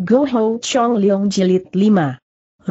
Go Ho Chong Leong Jilid 5.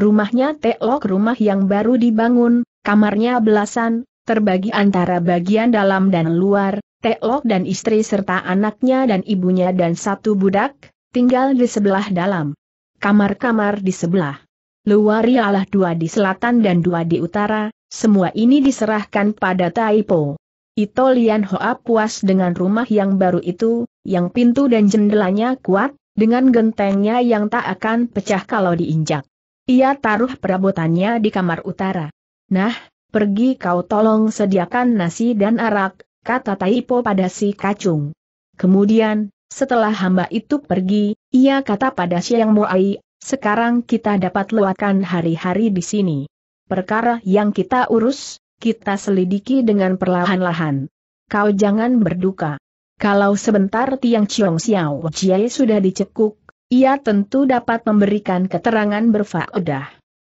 Rumahnya Teok rumah yang baru dibangun, kamarnya belasan, terbagi antara bagian dalam dan luar, Teok dan istri serta anaknya dan ibunya dan satu budak, tinggal di sebelah dalam. Kamar-kamar di sebelah. Luar ialah dua di selatan dan dua di utara, semua ini diserahkan pada Taipo. Ito Lian Hoa puas dengan rumah yang baru itu, yang pintu dan jendelanya kuat, dengan gentengnya yang tak akan pecah kalau diinjak. Ia taruh perabotannya di kamar utara. Nah, pergi kau tolong sediakan nasi dan arak, kata Taipo pada si kacung. Kemudian, setelah hamba itu pergi, ia kata pada Siang muai, sekarang kita dapat lewatkan hari-hari di sini. Perkara yang kita urus, kita selidiki dengan perlahan-lahan. Kau jangan berduka. Kalau sebentar Tiang Chiong Xiao Jie sudah dicekuk, ia tentu dapat memberikan keterangan berfaedah.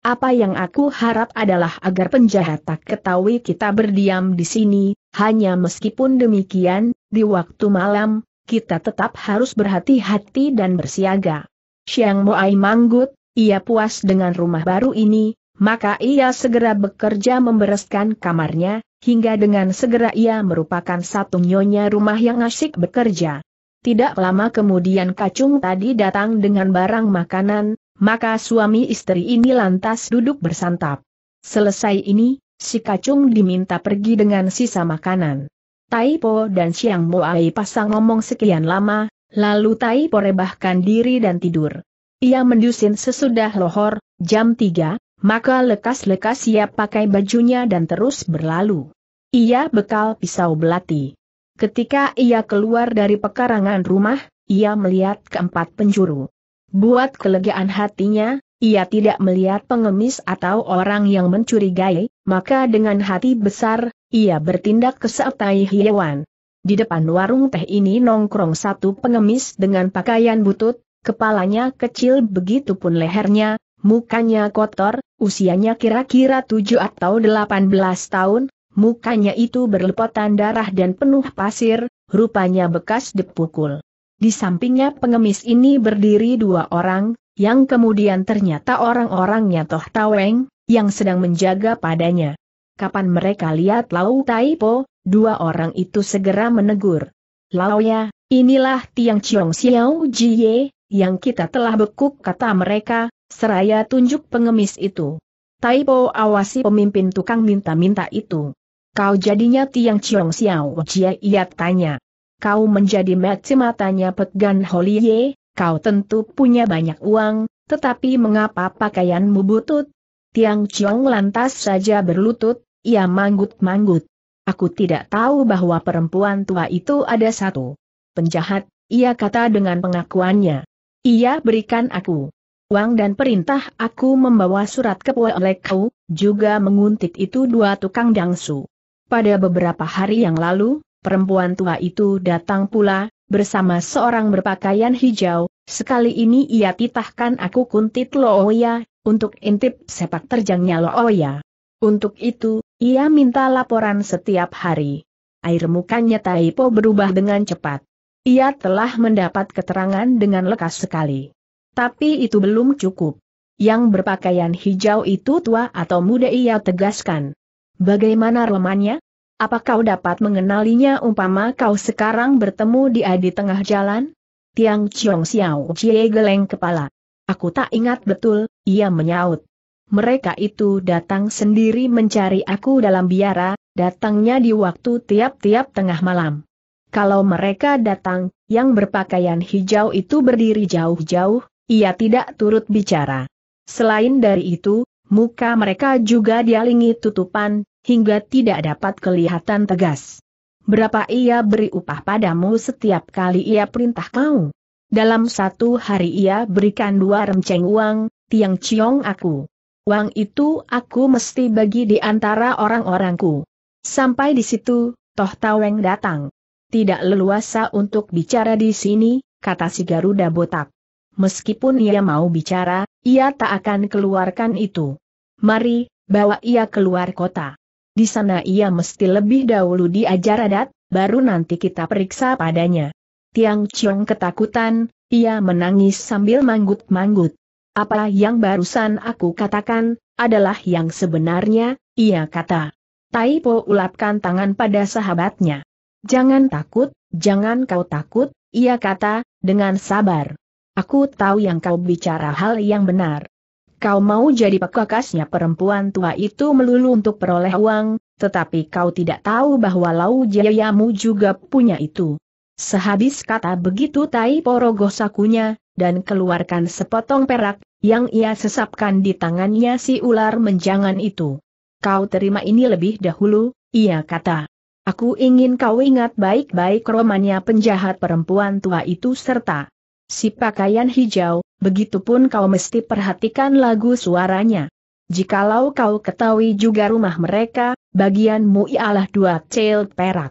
Apa yang aku harap adalah agar penjahat tak ketahui kita berdiam di sini, hanya meskipun demikian, di waktu malam, kita tetap harus berhati-hati dan bersiaga. Siang Moai manggut, ia puas dengan rumah baru ini, maka ia segera bekerja membereskan kamarnya, hingga dengan segera ia merupakan satu nyonya rumah yang asyik bekerja. Tidak lama kemudian kacung tadi datang dengan barang makanan, maka suami istri ini lantas duduk bersantap. Selesai ini, si kacung diminta pergi dengan sisa makanan. Tai Po dan Siang Moai pasang ngomong sekian lama, lalu Tai Po rebahkan diri dan tidur. Ia mendusin sesudah lohor, jam 3, maka lekas-lekas ia pakai bajunya dan terus berlalu. Ia bekal pisau belati. Ketika ia keluar dari pekarangan rumah, ia melihat keempat penjuru. Buat kelegaan hatinya, ia tidak melihat pengemis atau orang yang mencurigai, maka dengan hati besar, ia bertindak ke kesetai hewan. Di depan warung teh ini nongkrong satu pengemis dengan pakaian butut, kepalanya kecil begitu pun lehernya, Mukanya kotor, usianya kira-kira 7 atau 18 tahun, mukanya itu berlepotan darah dan penuh pasir, rupanya bekas dipukul. Di sampingnya pengemis ini berdiri dua orang, yang kemudian ternyata orang-orangnya Toh Taweng, yang sedang menjaga padanya. Kapan mereka lihat Lau Taipo, dua orang itu segera menegur. Lau ya, inilah Tiang Chiong Xiao Jie, yang kita telah bekuk kata mereka, Seraya tunjuk pengemis itu. Taipo awasi pemimpin tukang minta-minta itu. Kau jadinya Tiang Chiong Xiao Jia ia tanya. Kau menjadi meci matanya Pet Gan kau tentu punya banyak uang, tetapi mengapa pakaianmu butut? Tiang Chiong lantas saja berlutut, ia manggut-manggut. Aku tidak tahu bahwa perempuan tua itu ada satu penjahat, ia kata dengan pengakuannya. Ia berikan aku Uang dan perintah aku membawa surat ke Kau, juga menguntit itu dua tukang dangsu. Pada beberapa hari yang lalu, perempuan tua itu datang pula, bersama seorang berpakaian hijau, sekali ini ia titahkan aku kuntit Looya, untuk intip sepak terjangnya Looya. Untuk itu, ia minta laporan setiap hari. Air mukanya Taipo berubah dengan cepat. Ia telah mendapat keterangan dengan lekas sekali. Tapi itu belum cukup. Yang berpakaian hijau itu tua atau muda ia tegaskan. Bagaimana lemahnya? Apa kau dapat mengenalinya umpama kau sekarang bertemu dia di tengah jalan? Tiang Chiong Xiao Jie geleng kepala. Aku tak ingat betul, ia menyaut. Mereka itu datang sendiri mencari aku dalam biara, datangnya di waktu tiap-tiap tengah malam. Kalau mereka datang, yang berpakaian hijau itu berdiri jauh-jauh, ia tidak turut bicara. Selain dari itu, muka mereka juga dialingi tutupan, hingga tidak dapat kelihatan tegas. Berapa ia beri upah padamu setiap kali ia perintah kau? Dalam satu hari ia berikan dua remceng uang, tiang ciong aku. Uang itu aku mesti bagi di antara orang-orangku. Sampai di situ, Toh Taweng datang. Tidak leluasa untuk bicara di sini, kata si Garuda botak. Meskipun ia mau bicara, ia tak akan keluarkan itu. Mari, bawa ia keluar kota. Di sana ia mesti lebih dahulu diajar adat, baru nanti kita periksa padanya. Tiang Chong ketakutan, ia menangis sambil manggut-manggut. Apa yang barusan aku katakan, adalah yang sebenarnya, ia kata. Taipo ulapkan tangan pada sahabatnya. Jangan takut, jangan kau takut, ia kata, dengan sabar. Aku tahu yang kau bicara hal yang benar. Kau mau jadi pekakasnya perempuan tua itu melulu untuk peroleh uang, tetapi kau tidak tahu bahwa lau jayamu juga punya itu. Sehabis kata begitu tai porogoh sakunya, dan keluarkan sepotong perak, yang ia sesapkan di tangannya si ular menjangan itu. Kau terima ini lebih dahulu, ia kata. Aku ingin kau ingat baik-baik romannya penjahat perempuan tua itu serta si pakaian hijau, begitupun kau mesti perhatikan lagu suaranya. Jikalau kau ketahui juga rumah mereka, bagianmu ialah dua cel perak.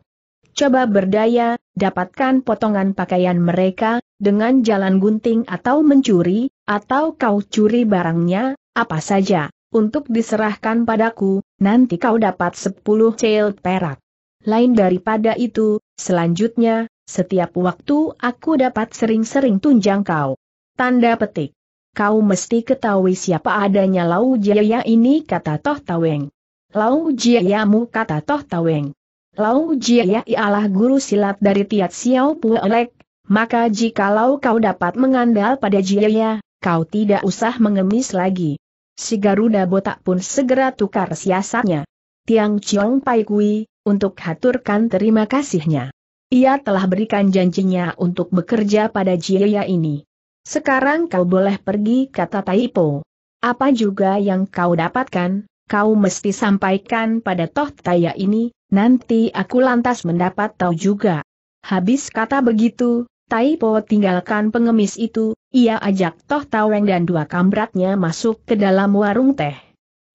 Coba berdaya, dapatkan potongan pakaian mereka, dengan jalan gunting atau mencuri, atau kau curi barangnya, apa saja, untuk diserahkan padaku, nanti kau dapat sepuluh cel perak. Lain daripada itu, selanjutnya, setiap waktu aku dapat sering-sering tunjang kau. Tanda petik. Kau mesti ketahui siapa adanya Lau Jaya ini kata Toh Taweng. Lau Jiayamu kata Toh Taweng. Lau Jiaya ialah guru silat dari Tiat Xiao Puelek, maka jikalau kau dapat mengandal pada Jiaya, kau tidak usah mengemis lagi. Si Garuda botak pun segera tukar siasatnya. Tiang Chiong Pai Kui, untuk haturkan terima kasihnya. Ia telah berikan janjinya untuk bekerja pada Jieya ini. Sekarang kau boleh pergi kata Taipo. Apa juga yang kau dapatkan, kau mesti sampaikan pada Toh Taya ini, nanti aku lantas mendapat tahu juga. Habis kata begitu, Taipo tinggalkan pengemis itu, ia ajak Toh Taweng dan dua kambratnya masuk ke dalam warung teh.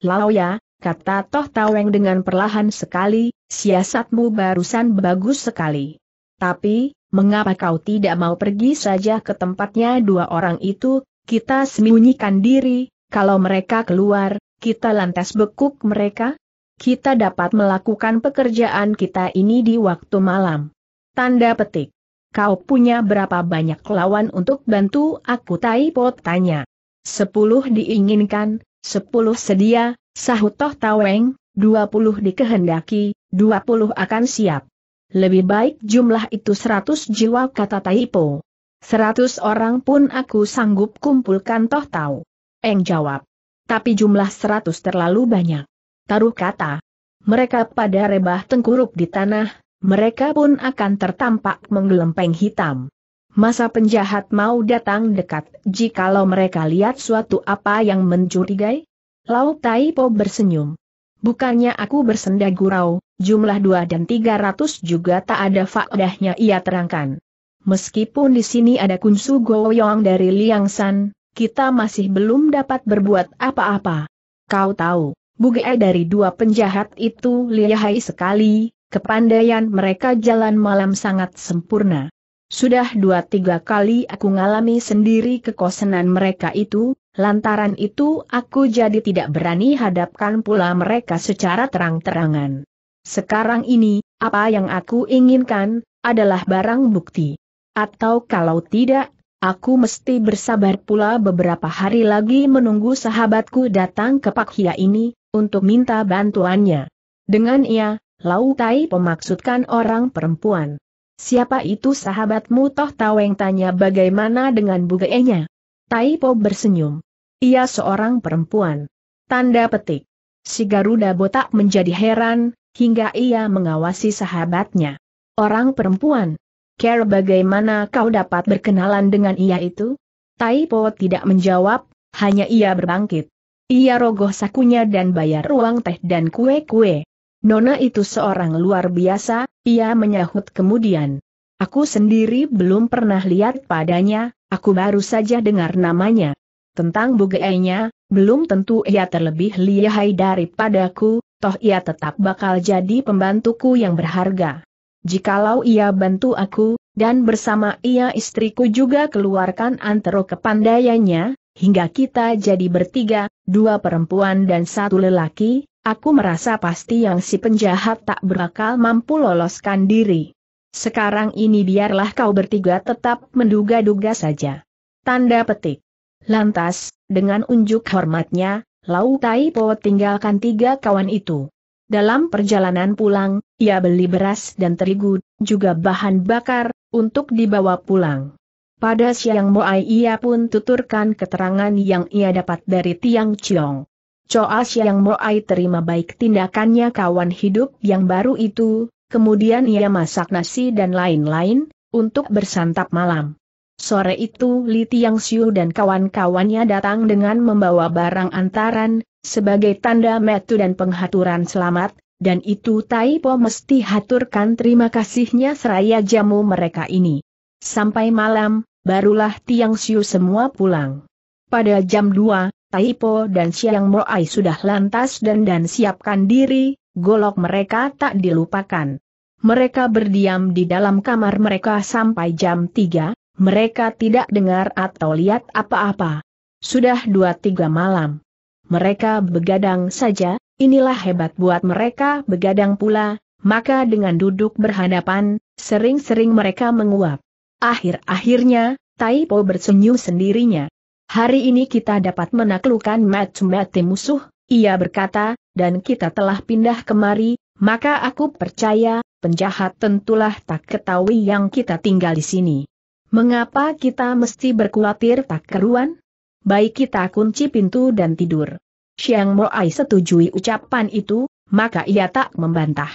Lao ya, kata Toh Taweng dengan perlahan sekali, siasatmu barusan bagus sekali. Tapi, mengapa kau tidak mau pergi saja ke tempatnya dua orang itu, kita sembunyikan diri, kalau mereka keluar, kita lantas bekuk mereka? Kita dapat melakukan pekerjaan kita ini di waktu malam. Tanda petik. Kau punya berapa banyak lawan untuk bantu aku Taipo tanya. Sepuluh diinginkan, sepuluh sedia, sahut Toh Taweng, dua puluh dikehendaki, dua puluh akan siap. Lebih baik jumlah itu seratus jiwa kata Taipo. Seratus orang pun aku sanggup kumpulkan toh tahu. Eng jawab. Tapi jumlah seratus terlalu banyak. Taruh kata. Mereka pada rebah tengkuruk di tanah, mereka pun akan tertampak menggelempeng hitam. Masa penjahat mau datang dekat, jikalau mereka lihat suatu apa yang mencurigai? Lau Taipo bersenyum. Bukannya aku bersenda gurau, jumlah dua dan tiga ratus juga tak ada faedahnya ia terangkan. Meskipun di sini ada kunsu goyong dari Liang San, kita masih belum dapat berbuat apa-apa. Kau tahu, buge dari dua penjahat itu lihai sekali, kepandaian mereka jalan malam sangat sempurna. Sudah dua tiga kali aku ngalami sendiri kekosenan mereka itu, lantaran itu aku jadi tidak berani hadapkan pula mereka secara terang-terangan. Sekarang ini, apa yang aku inginkan, adalah barang bukti. Atau kalau tidak, aku mesti bersabar pula beberapa hari lagi menunggu sahabatku datang ke Pakia ini, untuk minta bantuannya. Dengan ia, Lau Tai pemaksudkan orang perempuan. Siapa itu sahabatmu toh Taweng tanya bagaimana dengan bugeenya? Tai Po bersenyum. Ia seorang perempuan. Tanda petik. Si Garuda botak menjadi heran, hingga ia mengawasi sahabatnya. Orang perempuan. Care bagaimana kau dapat berkenalan dengan ia itu? Taipo tidak menjawab, hanya ia berbangkit. Ia rogoh sakunya dan bayar ruang teh dan kue-kue. Nona itu seorang luar biasa, ia menyahut kemudian. Aku sendiri belum pernah lihat padanya, aku baru saja dengar namanya. Tentang bugeenya, belum tentu ia terlebih lihai daripadaku, toh ia tetap bakal jadi pembantuku yang berharga. Jikalau ia bantu aku, dan bersama ia istriku juga keluarkan antero kepandaiannya, hingga kita jadi bertiga, dua perempuan dan satu lelaki, aku merasa pasti yang si penjahat tak berakal mampu loloskan diri. Sekarang ini biarlah kau bertiga tetap menduga-duga saja. Tanda petik. Lantas, dengan unjuk hormatnya, Lau Tai Po tinggalkan tiga kawan itu. Dalam perjalanan pulang, ia beli beras dan terigu, juga bahan bakar, untuk dibawa pulang. Pada siang Moai ia pun tuturkan keterangan yang ia dapat dari Tiang Chiong. Choa Siang Moai terima baik tindakannya kawan hidup yang baru itu, kemudian ia masak nasi dan lain-lain, untuk bersantap malam. Sore itu Li Tiang Xiu dan kawan-kawannya datang dengan membawa barang antaran, sebagai tanda metu dan penghaturan selamat, dan itu Tai Po mesti haturkan terima kasihnya seraya jamu mereka ini. Sampai malam, barulah Tiang Xiu semua pulang. Pada jam 2, Po dan Siang Moai sudah lantas dan dan siapkan diri, golok mereka tak dilupakan. Mereka berdiam di dalam kamar mereka sampai jam 3, mereka tidak dengar atau lihat apa-apa. Sudah dua tiga malam. Mereka begadang saja, inilah hebat buat mereka begadang pula, maka dengan duduk berhadapan, sering-sering mereka menguap. Akhir-akhirnya, Taipo bersenyum sendirinya. Hari ini kita dapat menaklukkan mati-mati musuh, ia berkata, dan kita telah pindah kemari, maka aku percaya, penjahat tentulah tak ketahui yang kita tinggal di sini. Mengapa kita mesti berkhawatir tak keruan? Baik kita kunci pintu dan tidur. Siang Moai setujui ucapan itu, maka ia tak membantah.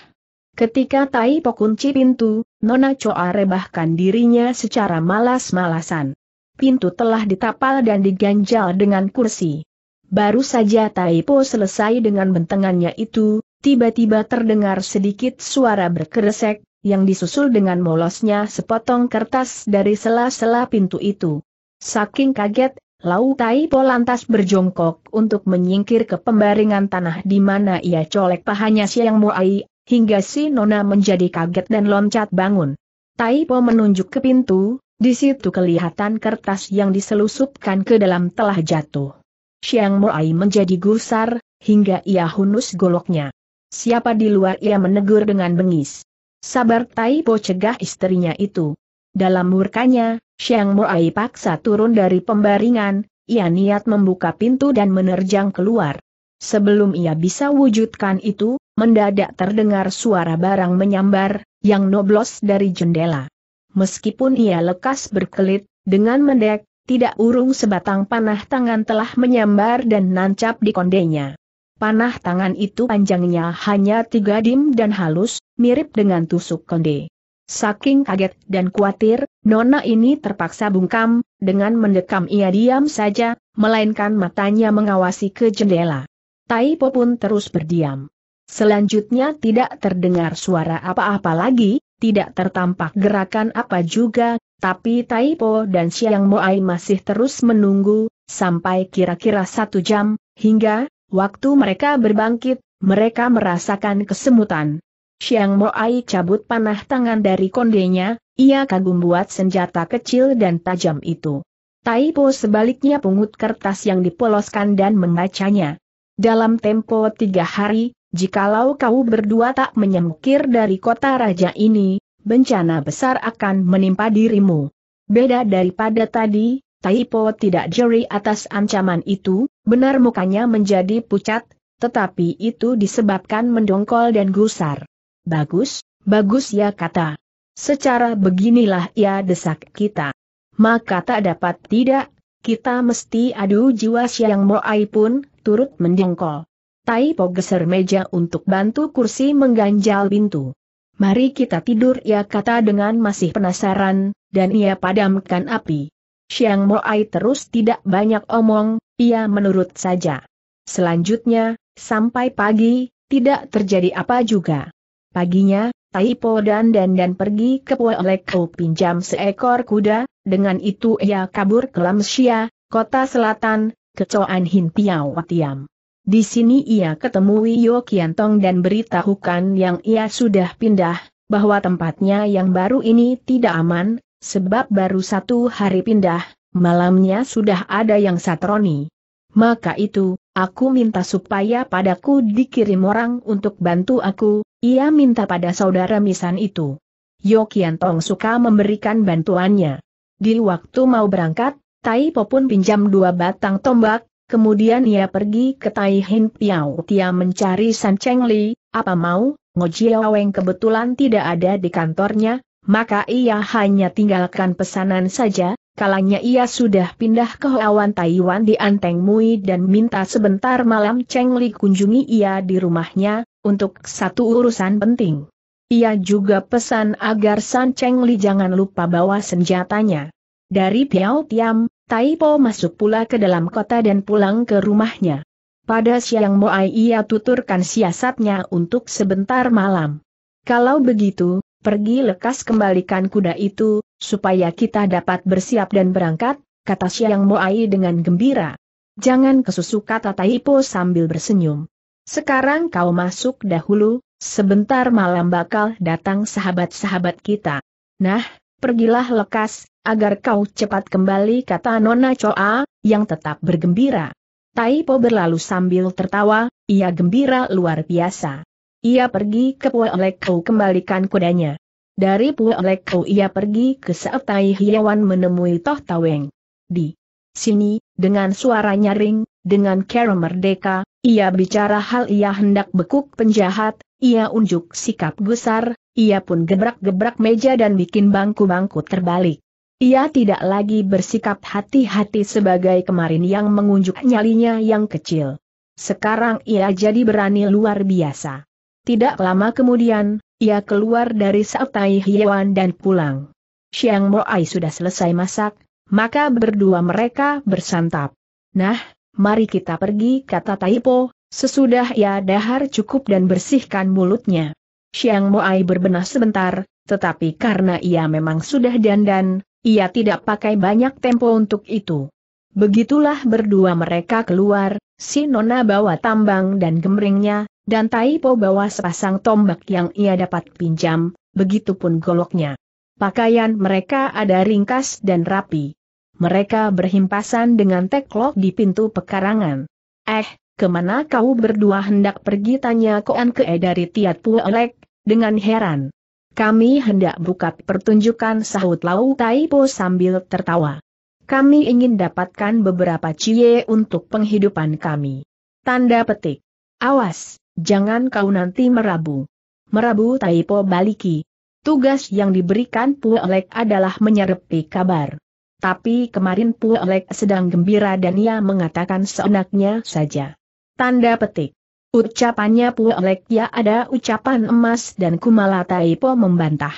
Ketika Tai Po kunci pintu, Nona Choa rebahkan dirinya secara malas-malasan. Pintu telah ditapal dan diganjal dengan kursi. Baru saja Tai Po selesai dengan bentengannya itu, tiba-tiba terdengar sedikit suara berkeresek, yang disusul dengan molosnya sepotong kertas dari sela-sela pintu itu. Saking kaget, Lau Tai Po lantas berjongkok untuk menyingkir ke pembaringan tanah di mana ia colek pahanya Siang Muai, hingga si Nona menjadi kaget dan loncat bangun. Tai Po menunjuk ke pintu, di situ kelihatan kertas yang diselusupkan ke dalam telah jatuh. Siang Muai menjadi gusar, hingga ia hunus goloknya. Siapa di luar ia menegur dengan bengis. Sabar Po cegah istrinya itu. Dalam murkanya, Xiang Moai paksa turun dari pembaringan, ia niat membuka pintu dan menerjang keluar. Sebelum ia bisa wujudkan itu, mendadak terdengar suara barang menyambar, yang noblos dari jendela. Meskipun ia lekas berkelit, dengan mendek, tidak urung sebatang panah tangan telah menyambar dan nancap di kondenya. Panah tangan itu panjangnya hanya tiga dim dan halus, mirip dengan tusuk konde. Saking kaget dan khawatir, Nona ini terpaksa bungkam, dengan mendekam ia diam saja, melainkan matanya mengawasi ke jendela. Taipo pun terus berdiam. Selanjutnya tidak terdengar suara apa-apa lagi, tidak tertampak gerakan apa juga, tapi Taipo dan Siang Moai masih terus menunggu, sampai kira-kira satu jam, hingga Waktu mereka berbangkit, mereka merasakan kesemutan. Siang Moai cabut panah tangan dari kondenya, ia kagum buat senjata kecil dan tajam itu. Taipo sebaliknya pungut kertas yang dipoloskan dan membacanya. Dalam tempo tiga hari, jikalau kau berdua tak menyemukir dari kota raja ini, bencana besar akan menimpa dirimu. Beda daripada tadi, Taipo tidak jeri atas ancaman itu, Benar mukanya menjadi pucat, tetapi itu disebabkan mendongkol dan gusar. Bagus, bagus ya kata. Secara beginilah ia desak kita. Maka tak dapat tidak, kita mesti adu jiwa siang moai pun, turut mendongkol. Taipo geser meja untuk bantu kursi mengganjal pintu. Mari kita tidur ya kata dengan masih penasaran, dan ia padamkan api. Siang Moai terus tidak banyak omong, ia menurut saja. Selanjutnya, sampai pagi, tidak terjadi apa juga. Paginya, Taipo dan Dandan pergi ke Puelekau pinjam seekor kuda, dengan itu ia kabur ke Lamsia, kota selatan, kecoan Hintiau Tiam. Di sini ia ketemui Yo Kiantong dan beritahukan yang ia sudah pindah, bahwa tempatnya yang baru ini tidak aman, sebab baru satu hari pindah, malamnya sudah ada yang satroni. Maka itu, aku minta supaya padaku dikirim orang untuk bantu aku, ia minta pada saudara Misan itu. Yokian Tong suka memberikan bantuannya. Di waktu mau berangkat, Tai Po pun pinjam dua batang tombak, kemudian ia pergi ke Tai Hin Piao Tia mencari San Cheng Li, apa mau, Ngo Weng kebetulan tidak ada di kantornya, maka ia hanya tinggalkan pesanan saja, Kalanya ia sudah pindah ke Hoawan Taiwan di Anteng Mui dan minta sebentar malam Cheng Li kunjungi ia di rumahnya, untuk satu urusan penting. Ia juga pesan agar San Cheng Li jangan lupa bawa senjatanya. Dari Piao Tiam, Po masuk pula ke dalam kota dan pulang ke rumahnya. Pada siang Moai ia tuturkan siasatnya untuk sebentar malam. Kalau begitu, pergi lekas kembalikan kuda itu, supaya kita dapat bersiap dan berangkat, kata Siang Moai dengan gembira. Jangan kesusu kata Taipo sambil bersenyum. Sekarang kau masuk dahulu, sebentar malam bakal datang sahabat-sahabat kita. Nah, pergilah lekas, agar kau cepat kembali kata Nona Choa, yang tetap bergembira. Taipo berlalu sambil tertawa, ia gembira luar biasa. Ia pergi ke Lekau kembalikan kudanya. Dari Puelekau ia pergi ke Seotai Hiawan menemui Toh Taweng. Di sini, dengan suara nyaring, dengan cara merdeka, ia bicara hal ia hendak bekuk penjahat, ia unjuk sikap gusar, ia pun gebrak-gebrak meja dan bikin bangku-bangku terbalik. Ia tidak lagi bersikap hati-hati sebagai kemarin yang mengunjuk nyalinya yang kecil. Sekarang ia jadi berani luar biasa. Tidak lama kemudian, ia keluar dari sautai Hyewan dan pulang. Siang Moai sudah selesai masak, maka berdua mereka bersantap. Nah, mari kita pergi kata Taipo, sesudah ia dahar cukup dan bersihkan mulutnya. Siang Moai berbenah sebentar, tetapi karena ia memang sudah dandan, ia tidak pakai banyak tempo untuk itu. Begitulah berdua mereka keluar, Si Nona bawa tambang dan gemringnya, dan Taipo bawa sepasang tombak yang ia dapat pinjam, begitupun goloknya. Pakaian mereka ada ringkas dan rapi. Mereka berhimpasan dengan teklok di pintu pekarangan. Eh, kemana kau berdua hendak pergi tanya Koan Kee dari Tiat Puolek, dengan heran. Kami hendak buka pertunjukan sahut Lau Taipo sambil tertawa. Kami ingin dapatkan beberapa cie untuk penghidupan kami. Tanda petik. Awas, jangan kau nanti merabu. Merabu Taipo Baliki. Tugas yang diberikan Puelek adalah menyerepi kabar. Tapi kemarin Puelek sedang gembira dan ia mengatakan seenaknya saja. Tanda petik. Ucapannya Puelek ya ada ucapan emas dan Kumala Taipo membantah.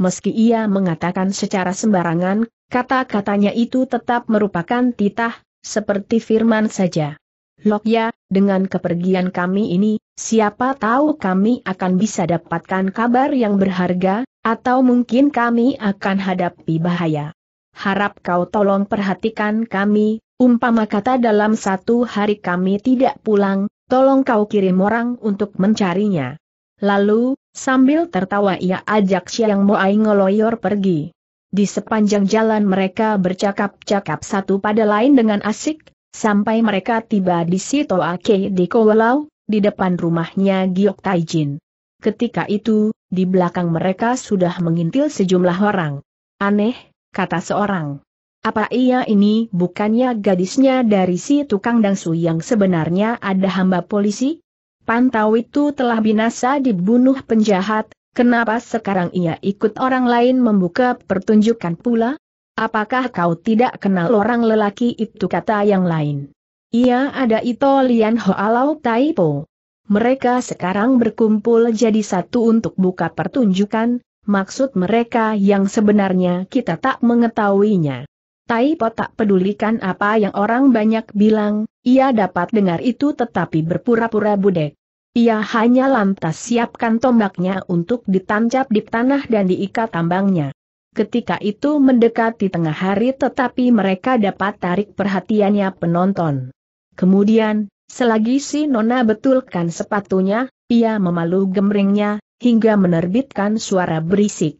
Meski ia mengatakan secara sembarangan Kata-katanya itu tetap merupakan titah, seperti firman saja. Lokya, dengan kepergian kami ini, siapa tahu kami akan bisa dapatkan kabar yang berharga, atau mungkin kami akan hadapi bahaya. Harap kau tolong perhatikan kami, umpama kata dalam satu hari kami tidak pulang, tolong kau kirim orang untuk mencarinya. Lalu, sambil tertawa ia ajak Siang Moai ngeloyor pergi. Di sepanjang jalan mereka bercakap-cakap satu pada lain dengan asik, sampai mereka tiba di Ake di Kowalau, di depan rumahnya Giok Taijin. Ketika itu, di belakang mereka sudah mengintil sejumlah orang. Aneh, kata seorang. Apa ia ini bukannya gadisnya dari si tukang dangsu yang sebenarnya ada hamba polisi? Pantau itu telah binasa dibunuh penjahat, Kenapa sekarang ia ikut orang lain membuka pertunjukan pula? Apakah kau tidak kenal orang lelaki itu kata yang lain? Ia ada Ito Lian alau Taipo. Mereka sekarang berkumpul jadi satu untuk buka pertunjukan, maksud mereka yang sebenarnya kita tak mengetahuinya. Taipo tak pedulikan apa yang orang banyak bilang, ia dapat dengar itu tetapi berpura-pura budek. Ia hanya lantas siapkan tombaknya untuk ditancap di tanah dan diikat tambangnya. Ketika itu mendekati tengah hari tetapi mereka dapat tarik perhatiannya penonton. Kemudian, selagi si Nona betulkan sepatunya, ia memalu gemringnya, hingga menerbitkan suara berisik.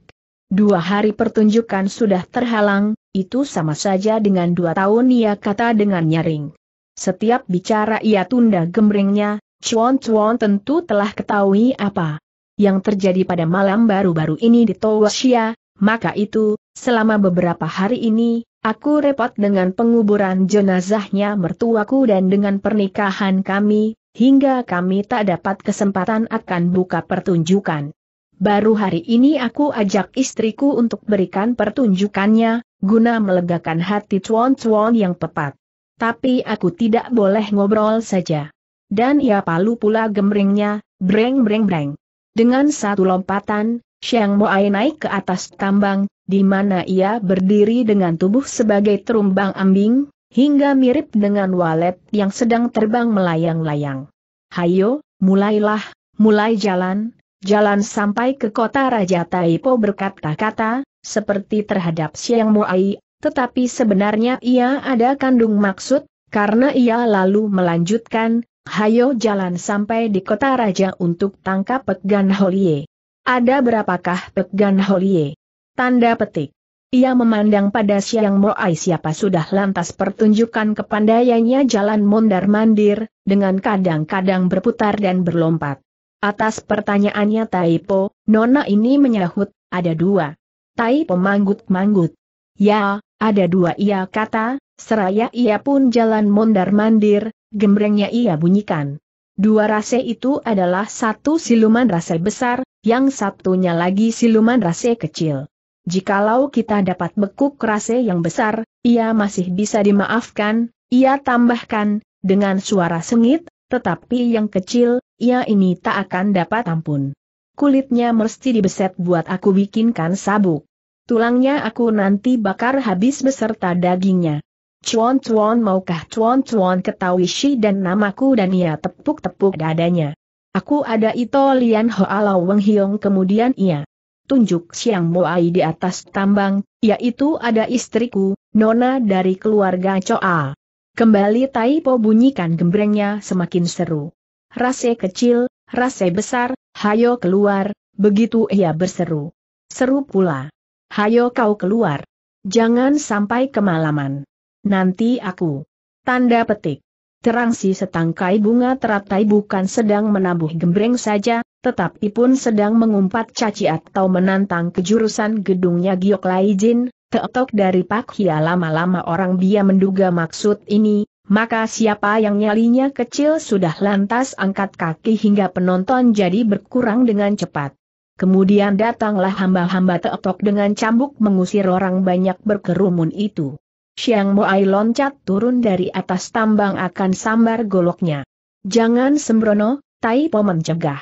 Dua hari pertunjukan sudah terhalang, itu sama saja dengan dua tahun ia kata dengan nyaring. Setiap bicara ia tunda gemringnya, Chuan Chuan tentu telah ketahui apa yang terjadi pada malam baru-baru ini di Towasia, maka itu, selama beberapa hari ini, aku repot dengan penguburan jenazahnya mertuaku dan dengan pernikahan kami, hingga kami tak dapat kesempatan akan buka pertunjukan. Baru hari ini aku ajak istriku untuk berikan pertunjukannya, guna melegakan hati cuan-cuan yang tepat. Tapi aku tidak boleh ngobrol saja dan ia palu pula gemringnya, breng breng breng. Dengan satu lompatan, Xiang Moai naik ke atas tambang, di mana ia berdiri dengan tubuh sebagai terumbang ambing, hingga mirip dengan walet yang sedang terbang melayang-layang. Hayo, mulailah, mulai jalan, jalan sampai ke kota Raja Taipo berkata-kata, seperti terhadap Xiang Moai, tetapi sebenarnya ia ada kandung maksud, karena ia lalu melanjutkan, hayo jalan sampai di kota raja untuk tangkap Pegan Holie. Ada berapakah Pegan Holie? Tanda petik. Ia memandang pada Siang Moai siapa sudah lantas pertunjukan kepandaiannya jalan mondar-mandir, dengan kadang-kadang berputar dan berlompat. Atas pertanyaannya Taipo, Nona ini menyahut, ada dua. Taipo manggut-manggut. Ya, ada dua ia kata, seraya ia pun jalan mondar-mandir, gembrengnya ia bunyikan. Dua rase itu adalah satu siluman rase besar, yang satunya lagi siluman rase kecil. Jikalau kita dapat bekuk rase yang besar, ia masih bisa dimaafkan, ia tambahkan, dengan suara sengit, tetapi yang kecil, ia ini tak akan dapat ampun. Kulitnya mesti dibeset buat aku bikinkan sabuk. Tulangnya aku nanti bakar habis beserta dagingnya. Cuan Cuan maukah Cuan Cuan ketahui Shi dan namaku dan ia tepuk-tepuk dadanya. Aku ada Ito Lian Hoa Lau Weng Hiong kemudian ia tunjuk Siang Moai di atas tambang, yaitu ada istriku, nona dari keluarga Choa. Kembali Taipo bunyikan gembrengnya semakin seru. Rase kecil, rase besar, hayo keluar, begitu ia berseru. Seru pula. Hayo kau keluar. Jangan sampai kemalaman. Nanti aku. Tanda petik. Terang si setangkai bunga teratai bukan sedang menabuh gembreng saja, tetapi pun sedang mengumpat caci atau menantang kejurusan gedungnya Giok Lai Jin, teotok dari Pak Hia lama-lama orang dia menduga maksud ini, maka siapa yang nyalinya kecil sudah lantas angkat kaki hingga penonton jadi berkurang dengan cepat. Kemudian datanglah hamba-hamba teotok dengan cambuk mengusir orang banyak berkerumun itu. Xiang Moai loncat turun dari atas tambang akan sambar goloknya. Jangan sembrono, Tai Po mencegah.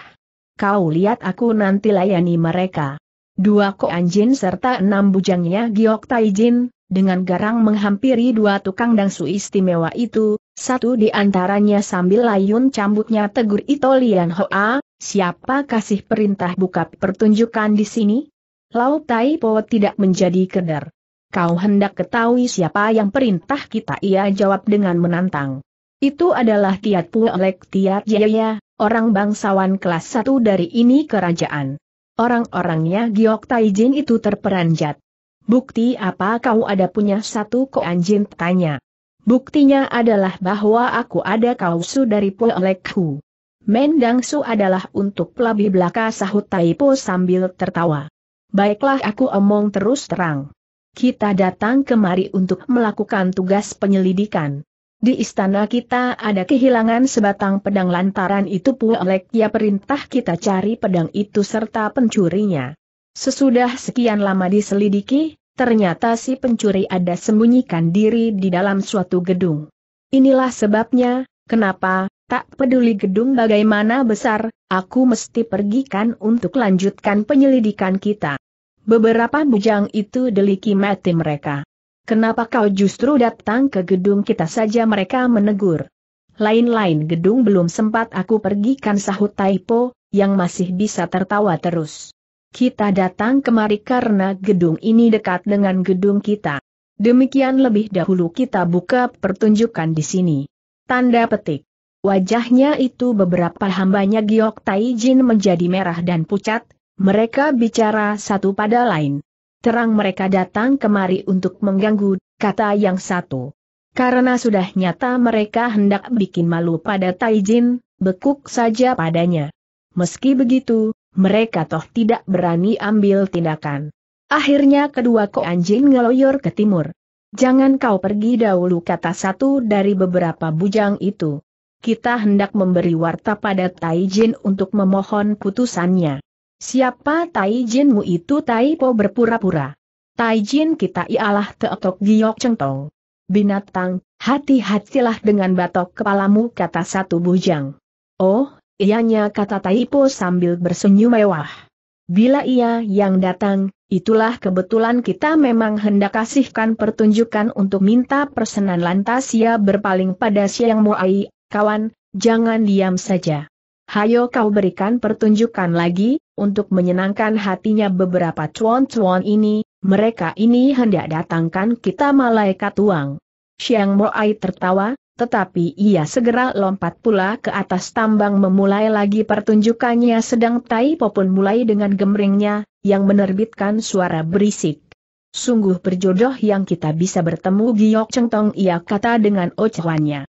Kau lihat aku nanti layani mereka. Dua koan jin serta enam bujangnya Giok Tai Jin, dengan garang menghampiri dua tukang dangsu istimewa itu, satu di antaranya sambil layun cambuknya tegur Lian Hoa, siapa kasih perintah buka pertunjukan di sini? Lau Tai Po tidak menjadi keder. Kau hendak ketahui siapa yang perintah kita ia jawab dengan menantang. Itu adalah Tiat Puelek Tiat jaya, orang bangsawan kelas satu dari ini kerajaan. Orang-orangnya Giok Taijin itu terperanjat. Bukti apa kau ada punya satu koanjin tanya. Buktinya adalah bahwa aku ada kausu dari Mendang Mendangsu adalah untuk pelabih belaka sahut Taipo sambil tertawa. Baiklah aku omong terus terang. Kita datang kemari untuk melakukan tugas penyelidikan. Di istana kita ada kehilangan sebatang pedang lantaran itu pulek. ya perintah kita cari pedang itu serta pencurinya. Sesudah sekian lama diselidiki, ternyata si pencuri ada sembunyikan diri di dalam suatu gedung. Inilah sebabnya, kenapa, tak peduli gedung bagaimana besar, aku mesti pergikan untuk lanjutkan penyelidikan kita. Beberapa bujang itu deliki mati mereka. Kenapa kau justru datang ke gedung kita saja mereka menegur. Lain-lain gedung belum sempat aku pergikan sahut Taipo, yang masih bisa tertawa terus. Kita datang kemari karena gedung ini dekat dengan gedung kita. Demikian lebih dahulu kita buka pertunjukan di sini. Tanda petik. Wajahnya itu beberapa hambanya Giok Taijin menjadi merah dan pucat, mereka bicara satu pada lain. Terang mereka datang kemari untuk mengganggu, kata yang satu. Karena sudah nyata mereka hendak bikin malu pada Taijin, bekuk saja padanya. Meski begitu, mereka toh tidak berani ambil tindakan. Akhirnya kedua ko anjing ngeloyor ke timur. Jangan kau pergi dahulu kata satu dari beberapa bujang itu. Kita hendak memberi warta pada Taijin untuk memohon putusannya. Siapa Tai Jinmu itu Tai Po berpura-pura. Tai Jin kita ialah Teotok Giok Cengtong. Binatang, hati-hatilah dengan batok kepalamu kata satu bujang. Oh, ianya kata Tai Po sambil bersenyum mewah. Bila ia yang datang, itulah kebetulan kita memang hendak kasihkan pertunjukan untuk minta persenan lantas ia berpaling pada Siang Muai, kawan, jangan diam saja hayo kau berikan pertunjukan lagi, untuk menyenangkan hatinya beberapa cuan-cuan ini, mereka ini hendak datangkan kita malaikat uang. Siang Moai tertawa, tetapi ia segera lompat pula ke atas tambang memulai lagi pertunjukannya sedang Tai pun mulai dengan gemringnya, yang menerbitkan suara berisik. Sungguh berjodoh yang kita bisa bertemu Giok Tong ia kata dengan ocehannya.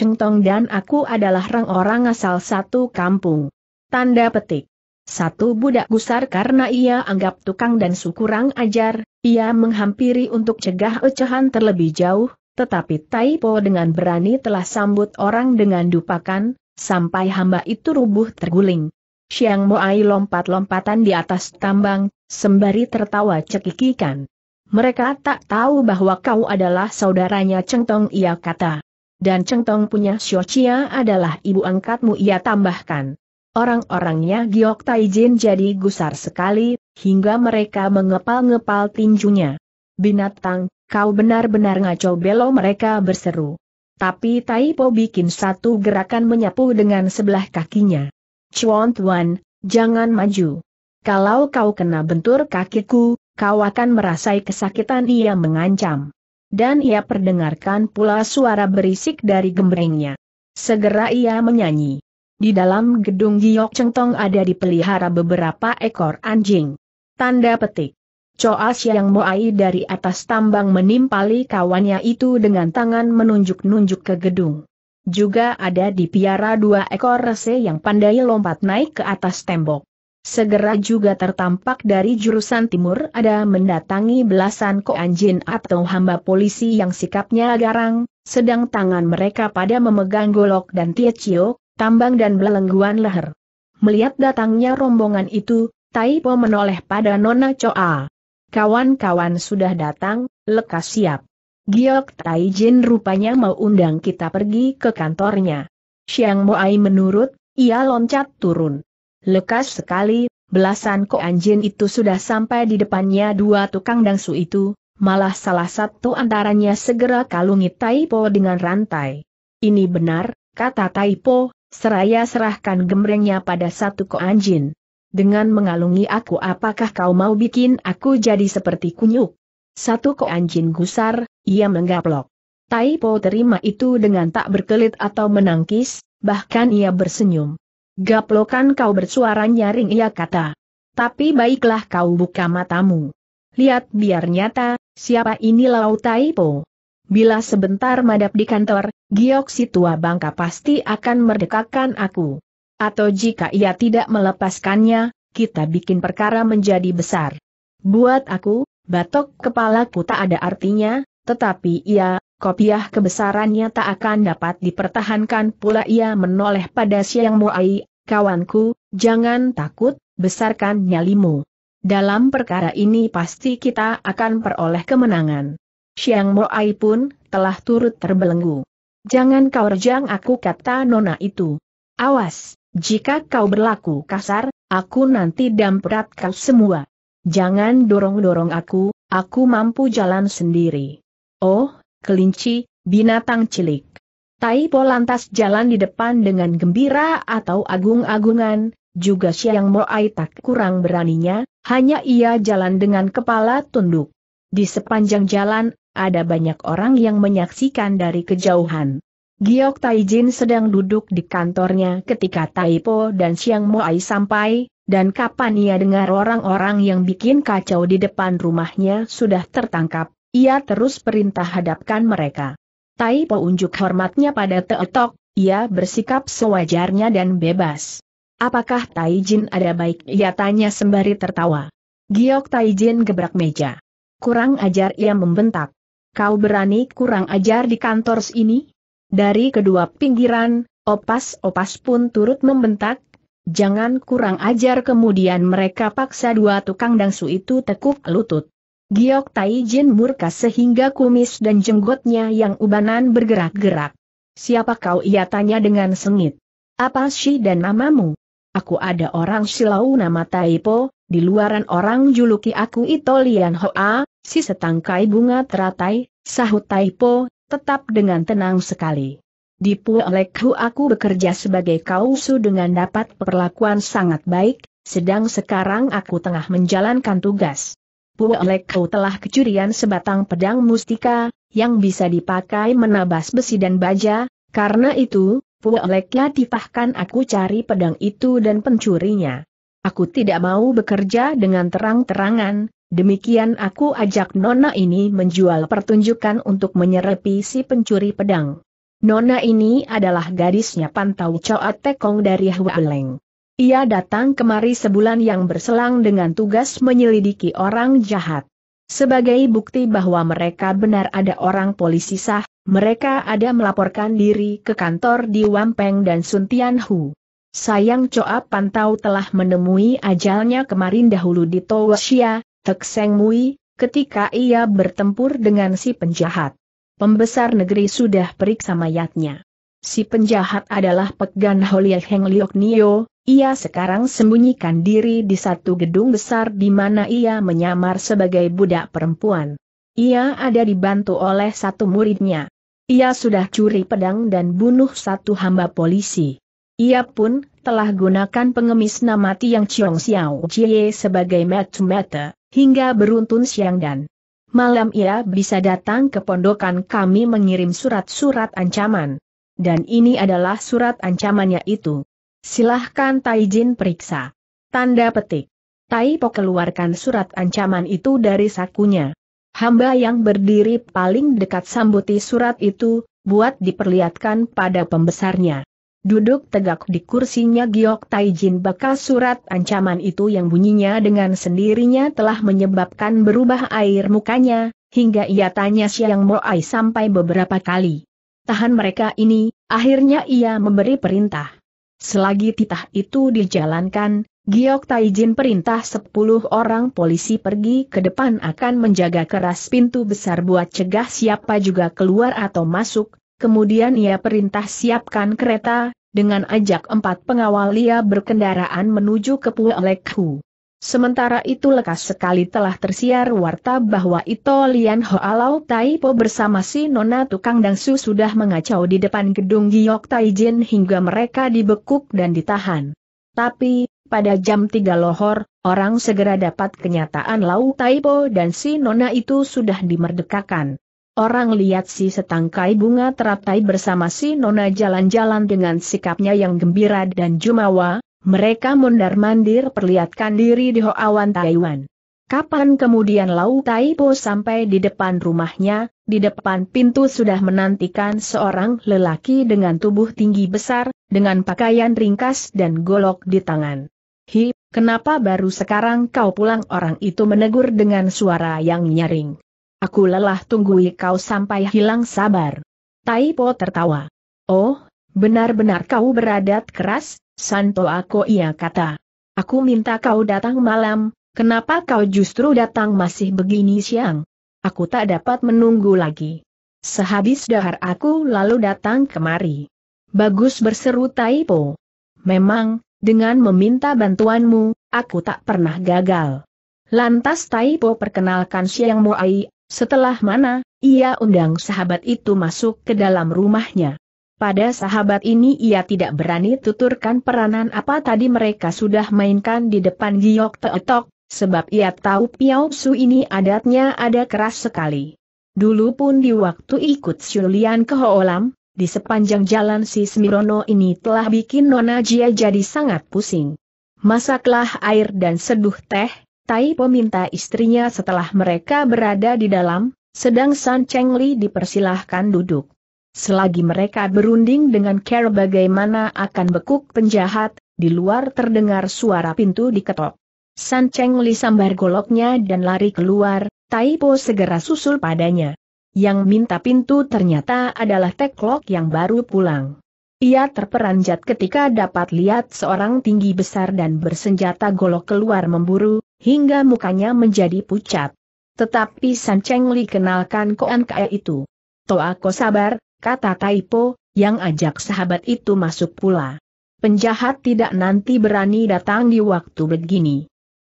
Tong dan aku adalah orang-orang asal satu kampung. Tanda petik. Satu budak gusar karena ia anggap tukang dan sukurang ajar, ia menghampiri untuk cegah ocehan terlebih jauh, tetapi Taipo dengan berani telah sambut orang dengan dupakan, sampai hamba itu rubuh terguling. Siang Moai lompat-lompatan di atas tambang, sembari tertawa cekikikan. Mereka tak tahu bahwa kau adalah saudaranya Cengtong ia kata dan Cheng Tong punya Xiochia adalah ibu angkatmu ia tambahkan. Orang-orangnya Giok Jin jadi gusar sekali, hingga mereka mengepal-ngepal tinjunya. Binatang, kau benar-benar ngaco belo mereka berseru. Tapi Taipo bikin satu gerakan menyapu dengan sebelah kakinya. Chuan Tuan, jangan maju. Kalau kau kena bentur kakiku, kau akan merasai kesakitan ia mengancam. Dan ia perdengarkan pula suara berisik dari gembrengnya. Segera ia menyanyi. Di dalam gedung Giok Chengtong ada dipelihara beberapa ekor anjing. Tanda petik. Coas yang Moai dari atas tambang menimpali kawannya itu dengan tangan menunjuk-nunjuk ke gedung. Juga ada di piara dua ekor rese yang pandai lompat naik ke atas tembok. Segera juga tertampak dari jurusan timur ada mendatangi belasan koanjin atau hamba polisi yang sikapnya garang, sedang tangan mereka pada memegang golok dan tiecio, tambang dan belengguan leher. Melihat datangnya rombongan itu, Taipo menoleh pada Nona Choa. Kawan-kawan sudah datang, lekas siap. Giok Taijin rupanya mau undang kita pergi ke kantornya. Xiang Moai menurut, ia loncat turun. Lekas sekali, belasan koanjin itu sudah sampai di depannya dua tukang dangsu itu, malah salah satu antaranya segera kalungi Taipo dengan rantai. Ini benar, kata Taipo, seraya serahkan gemrengnya pada satu koanjin. Dengan mengalungi aku apakah kau mau bikin aku jadi seperti kunyuk? Satu koanjin gusar, ia menggaplok. Taipo terima itu dengan tak berkelit atau menangkis, bahkan ia bersenyum. Gaplokan kau bersuara nyaring ia kata. Tapi baiklah kau buka matamu. Lihat biar nyata, siapa ini Lau Taipo. Bila sebentar madap di kantor, Giok si tua bangka pasti akan merdekakan aku. Atau jika ia tidak melepaskannya, kita bikin perkara menjadi besar. Buat aku, batok kepalaku tak ada artinya, tetapi ia, kopiah kebesarannya tak akan dapat dipertahankan pula ia menoleh pada Siang Muai, kawanku, jangan takut, besarkan nyalimu. Dalam perkara ini pasti kita akan peroleh kemenangan. Siang Moai pun telah turut terbelenggu. Jangan kau rejang aku kata nona itu. Awas, jika kau berlaku kasar, aku nanti damprat kau semua. Jangan dorong-dorong aku, aku mampu jalan sendiri. Oh, kelinci, binatang cilik. Tai Po lantas jalan di depan dengan gembira atau agung-agungan, juga Siang Moai tak kurang beraninya, hanya ia jalan dengan kepala tunduk. Di sepanjang jalan, ada banyak orang yang menyaksikan dari kejauhan. Giok Taijin sedang duduk di kantornya ketika Tai Po dan Siang Moai sampai, dan kapan ia dengar orang-orang yang bikin kacau di depan rumahnya sudah tertangkap, ia terus perintah hadapkan mereka. Tai Po unjuk hormatnya pada Teotok, ia bersikap sewajarnya dan bebas. Apakah Tai Jin ada baik? Ia tanya sembari tertawa. Giok Tai Jin gebrak meja. Kurang ajar ia membentak. Kau berani kurang ajar di kantor ini? Dari kedua pinggiran, opas-opas pun turut membentak, Jangan kurang ajar kemudian mereka paksa dua tukang dangsu itu tekuk lutut. Giok Taijin murka sehingga kumis dan jenggotnya yang ubanan bergerak-gerak. Siapa kau ia tanya dengan sengit. Apa sih dan namamu? Aku ada orang Silau nama Taipo, di luaran orang juluki aku Itolian Hoa, si setangkai bunga teratai, sahut Taipo, tetap dengan tenang sekali. Di Puelekhu aku bekerja sebagai kausu dengan dapat perlakuan sangat baik, sedang sekarang aku tengah menjalankan tugas. Puolek kau telah kecurian sebatang pedang mustika, yang bisa dipakai menabas besi dan baja, karena itu, Puoleknya tipahkan aku cari pedang itu dan pencurinya. Aku tidak mau bekerja dengan terang-terangan, demikian aku ajak Nona ini menjual pertunjukan untuk menyerepi si pencuri pedang. Nona ini adalah gadisnya Pantau Choa Tekong dari Hualeng. Ia datang kemari sebulan yang berselang dengan tugas menyelidiki orang jahat. Sebagai bukti bahwa mereka benar ada orang polisi sah, mereka ada melaporkan diri ke kantor di Wampeng dan Sun Tianhu. Sayang Coa Pantau telah menemui ajalnya kemarin dahulu di Towasia, Tekseng Mui, ketika ia bertempur dengan si penjahat. Pembesar negeri sudah periksa mayatnya. Si penjahat adalah Pegan Holiah Heng Liok Nio, ia sekarang sembunyikan diri di satu gedung besar di mana ia menyamar sebagai budak perempuan. Ia ada dibantu oleh satu muridnya. Ia sudah curi pedang dan bunuh satu hamba polisi. Ia pun telah gunakan pengemis nama Tiang Chiong Xiao Jie sebagai matchmaker hingga beruntun siang dan malam ia bisa datang ke pondokan kami mengirim surat-surat ancaman. Dan ini adalah surat ancamannya itu. Silahkan Taijin periksa. Tanda petik. Tai Po keluarkan surat ancaman itu dari sakunya. Hamba yang berdiri paling dekat sambuti surat itu, buat diperlihatkan pada pembesarnya. Duduk tegak di kursinya Giok Taijin bakal surat ancaman itu yang bunyinya dengan sendirinya telah menyebabkan berubah air mukanya, hingga ia tanya Siang Moai sampai beberapa kali. Tahan mereka ini, akhirnya ia memberi perintah. Selagi titah itu dijalankan, Giok Taijin perintah 10 orang polisi pergi ke depan akan menjaga keras pintu besar buat cegah siapa juga keluar atau masuk, kemudian ia perintah siapkan kereta, dengan ajak empat pengawal ia berkendaraan menuju ke Puelekhu. Sementara itu lekas sekali telah tersiar warta bahwa Ito Lian Hoalau Taipo bersama si Nona Tukang Dangsu sudah mengacau di depan gedung Giok Taijin hingga mereka dibekuk dan ditahan. Tapi, pada jam 3 lohor, orang segera dapat kenyataan Lau Taipo dan si Nona itu sudah dimerdekakan. Orang lihat si setangkai bunga teratai bersama si Nona jalan-jalan dengan sikapnya yang gembira dan jumawa, mereka mondar-mandir perlihatkan diri di Hoawan Taiwan. Kapan kemudian Lau Tai Po sampai di depan rumahnya, di depan pintu sudah menantikan seorang lelaki dengan tubuh tinggi besar, dengan pakaian ringkas dan golok di tangan. Hi, kenapa baru sekarang kau pulang orang itu menegur dengan suara yang nyaring. Aku lelah tunggui kau sampai hilang sabar. Tai Po tertawa. Oh, Benar-benar kau beradat keras, Santo Ako ia kata. Aku minta kau datang malam, kenapa kau justru datang masih begini siang? Aku tak dapat menunggu lagi. Sehabis dahar aku lalu datang kemari. Bagus berseru Taipo. Memang, dengan meminta bantuanmu, aku tak pernah gagal. Lantas Taipo perkenalkan Siang Moai, setelah mana, ia undang sahabat itu masuk ke dalam rumahnya. Pada sahabat ini ia tidak berani tuturkan peranan apa tadi mereka sudah mainkan di depan Giok Teotok, sebab ia tahu Piao Su ini adatnya ada keras sekali. Dulu pun di waktu ikut syulian ke Hoolam, di sepanjang jalan si Smirono ini telah bikin Nona Jia jadi sangat pusing. Masaklah air dan seduh teh, Tai peminta istrinya setelah mereka berada di dalam, sedang San Cheng Li dipersilahkan duduk. Selagi mereka berunding dengan Care bagaimana akan bekuk penjahat, di luar terdengar suara pintu diketok. San Cheng Li sambar goloknya dan lari keluar, Taipo segera susul padanya. Yang minta pintu ternyata adalah Teklok yang baru pulang. Ia terperanjat ketika dapat lihat seorang tinggi besar dan bersenjata golok keluar memburu, hingga mukanya menjadi pucat. Tetapi San Cheng Li kenalkan Koan Kae itu. Toa Ko sabar, kata Taipo, yang ajak sahabat itu masuk pula. Penjahat tidak nanti berani datang di waktu begini.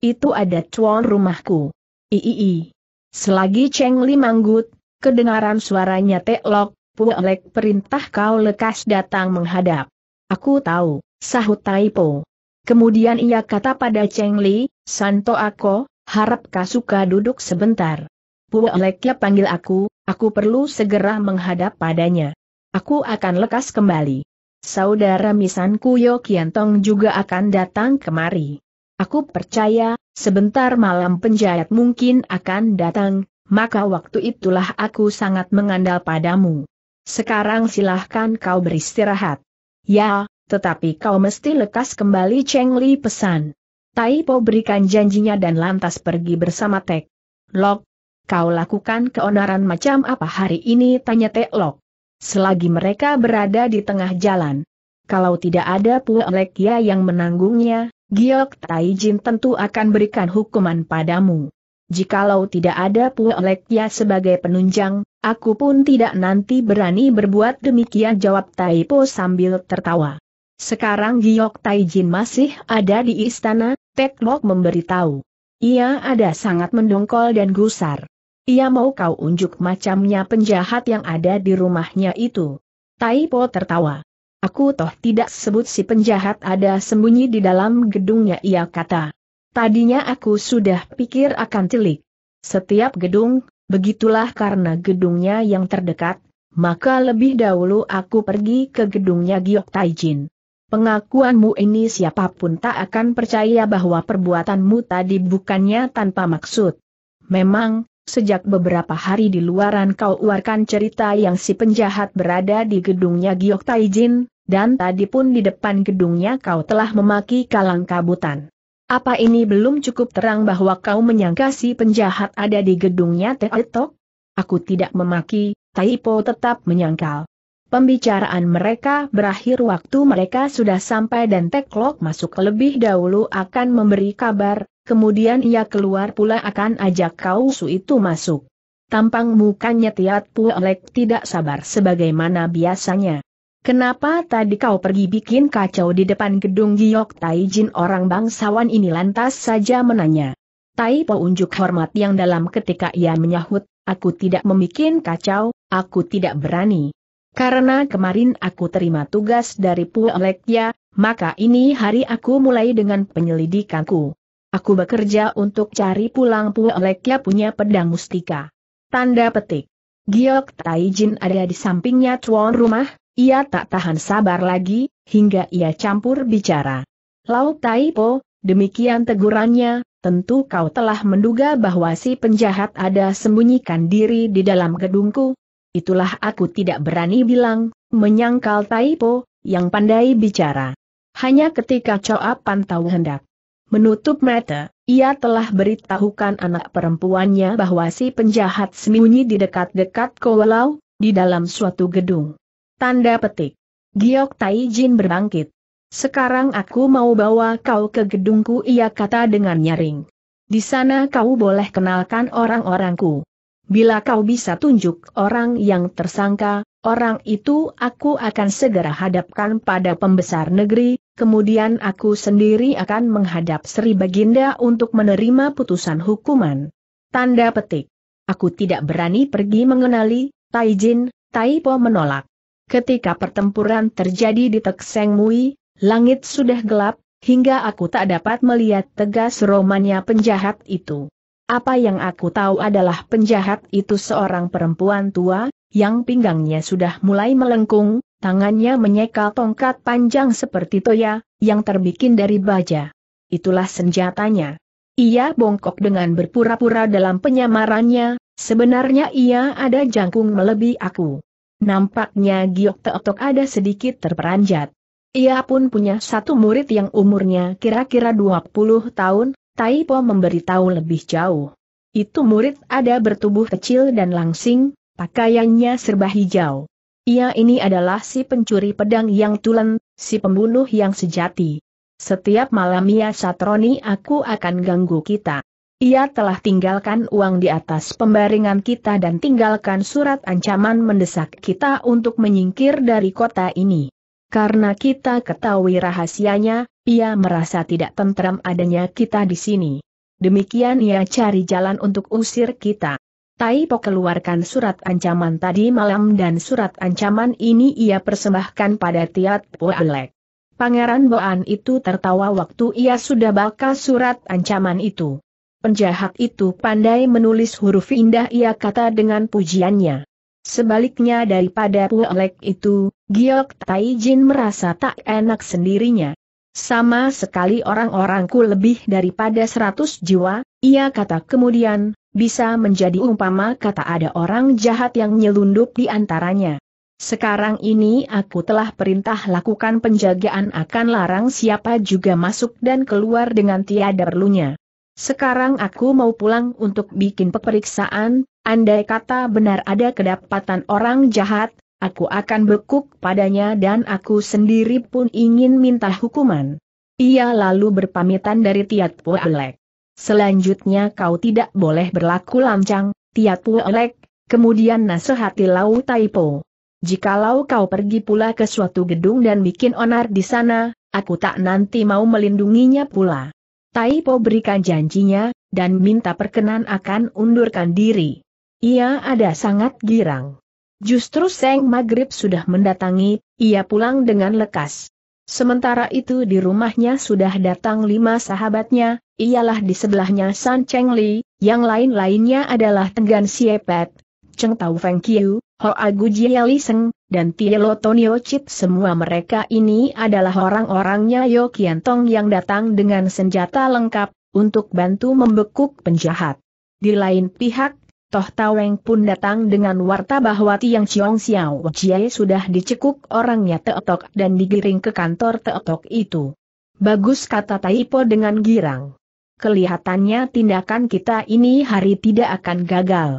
Itu ada cuan rumahku. Iii. Selagi Cheng Li manggut, kedengaran suaranya teklok, Puelek perintah kau lekas datang menghadap. Aku tahu, sahut Taipo. Kemudian ia kata pada Cheng Li, Santo Ako, harap kau suka duduk sebentar. ya panggil aku, Aku perlu segera menghadap padanya. Aku akan lekas kembali. Saudara misanku Yo Kiantong juga akan datang kemari. Aku percaya, sebentar malam penjahat mungkin akan datang, maka waktu itulah aku sangat mengandal padamu. Sekarang silahkan kau beristirahat. Ya, tetapi kau mesti lekas kembali Cheng Li pesan. Taipo berikan janjinya dan lantas pergi bersama Tek. Lok, kau lakukan keonaran macam apa hari ini? Tanya Teklok. Selagi mereka berada di tengah jalan. Kalau tidak ada Puelek ya yang menanggungnya, Giok Taijin tentu akan berikan hukuman padamu. Jikalau tidak ada Puelek ya sebagai penunjang, aku pun tidak nanti berani berbuat demikian jawab Tai Po sambil tertawa. Sekarang Giok Taijin masih ada di istana, Teklok memberitahu. Ia ada sangat mendongkol dan gusar. Ia mau kau unjuk macamnya penjahat yang ada di rumahnya itu. Taipo tertawa. Aku toh tidak sebut si penjahat ada sembunyi di dalam gedungnya ia kata. Tadinya aku sudah pikir akan celik. Setiap gedung, begitulah karena gedungnya yang terdekat, maka lebih dahulu aku pergi ke gedungnya Giok Taijin. Pengakuanmu ini siapapun tak akan percaya bahwa perbuatanmu tadi bukannya tanpa maksud. Memang, Sejak beberapa hari di luaran kau uarkan cerita yang si penjahat berada di gedungnya Giok Taijin, dan tadi pun di depan gedungnya kau telah memaki kalang kabutan. Apa ini belum cukup terang bahwa kau menyangka si penjahat ada di gedungnya Teatok? Aku tidak memaki, Taipo tetap menyangkal. Pembicaraan mereka berakhir waktu mereka sudah sampai dan Teklok masuk lebih dahulu akan memberi kabar, Kemudian ia keluar pula akan ajak kau su itu masuk. Tampang mukanya Tiat Puelek tidak sabar sebagaimana biasanya. Kenapa tadi kau pergi bikin kacau di depan gedung Giok Taijin orang bangsawan ini lantas saja menanya. Tai Po unjuk hormat yang dalam ketika ia menyahut, aku tidak memikin kacau, aku tidak berani. Karena kemarin aku terima tugas dari Puelek ya, maka ini hari aku mulai dengan penyelidikanku. Aku bekerja untuk cari pulang Puelekya punya pedang mustika. Tanda petik. Giok Taijin ada di sampingnya tuan rumah, ia tak tahan sabar lagi, hingga ia campur bicara. Lau Taipo, demikian tegurannya, tentu kau telah menduga bahwa si penjahat ada sembunyikan diri di dalam gedungku. Itulah aku tidak berani bilang, menyangkal Taipo, yang pandai bicara. Hanya ketika Coa Pantau hendak Menutup mata, ia telah beritahukan anak perempuannya bahwa si penjahat sembunyi di dekat-dekat Kowalau, di dalam suatu gedung. Tanda petik. Giok Taijin berbangkit. Sekarang aku mau bawa kau ke gedungku ia kata dengan nyaring. Di sana kau boleh kenalkan orang-orangku. Bila kau bisa tunjuk orang yang tersangka, orang itu aku akan segera hadapkan pada pembesar negeri, kemudian aku sendiri akan menghadap Sri Baginda untuk menerima putusan hukuman. Tanda petik. Aku tidak berani pergi mengenali, Taijin, Taipo menolak. Ketika pertempuran terjadi di Tekseng Mui, langit sudah gelap, hingga aku tak dapat melihat tegas romannya penjahat itu. Apa yang aku tahu adalah penjahat itu seorang perempuan tua, yang pinggangnya sudah mulai melengkung, tangannya menyekal tongkat panjang seperti toya, yang terbikin dari baja. Itulah senjatanya. Ia bongkok dengan berpura-pura dalam penyamarannya, sebenarnya ia ada jangkung melebihi aku. Nampaknya Giok Teotok ada sedikit terperanjat. Ia pun punya satu murid yang umurnya kira-kira 20 tahun, Taipo memberitahu lebih jauh. Itu murid ada bertubuh kecil dan langsing, pakaiannya serba hijau. Ia ini adalah si pencuri pedang yang tulen, si pembunuh yang sejati. Setiap malam ia satroni aku akan ganggu kita. Ia telah tinggalkan uang di atas pembaringan kita dan tinggalkan surat ancaman mendesak kita untuk menyingkir dari kota ini. Karena kita ketahui rahasianya, ia merasa tidak tentram adanya kita di sini. Demikian ia cari jalan untuk usir kita. Tai Po keluarkan surat ancaman tadi malam dan surat ancaman ini ia persembahkan pada Tiat Po Alek. Pangeran Boan itu tertawa waktu ia sudah baca surat ancaman itu. Penjahat itu pandai menulis huruf indah ia kata dengan pujiannya. Sebaliknya daripada Po Alek itu, Giok Tai Jin merasa tak enak sendirinya. Sama sekali orang-orangku lebih daripada seratus jiwa, ia kata kemudian, bisa menjadi umpama kata ada orang jahat yang nyelundup di antaranya. Sekarang ini aku telah perintah lakukan penjagaan akan larang siapa juga masuk dan keluar dengan tiada perlunya. Sekarang aku mau pulang untuk bikin peperiksaan, andai kata benar ada kedapatan orang jahat, aku akan bekuk padanya dan aku sendiri pun ingin minta hukuman. Ia lalu berpamitan dari Tiat Puelek. Selanjutnya kau tidak boleh berlaku lancang, tiapu elek, kemudian nasihati Lau Taipo. Jikalau kau pergi pula ke suatu gedung dan bikin onar di sana, aku tak nanti mau melindunginya pula. Taipo berikan janjinya, dan minta perkenan akan undurkan diri. Ia ada sangat girang. Justru Seng Maghrib sudah mendatangi, ia pulang dengan lekas. Sementara itu di rumahnya sudah datang lima sahabatnya, ialah di sebelahnya San Cheng Li, yang lain-lainnya adalah Tenggan Siepet, Cheng Tau Feng Qiu, Hoa Jia Li Seng, dan Tielo Tonio Chit semua mereka ini adalah orang-orangnya Yo Kian Tong yang datang dengan senjata lengkap, untuk bantu membekuk penjahat. Di lain pihak, Toh Taweng pun datang dengan warta bahwa Tiang Chiong Xiao Jie sudah dicekuk orangnya Teotok dan digiring ke kantor Teotok itu. Bagus kata Taipo dengan girang. Kelihatannya tindakan kita ini hari tidak akan gagal.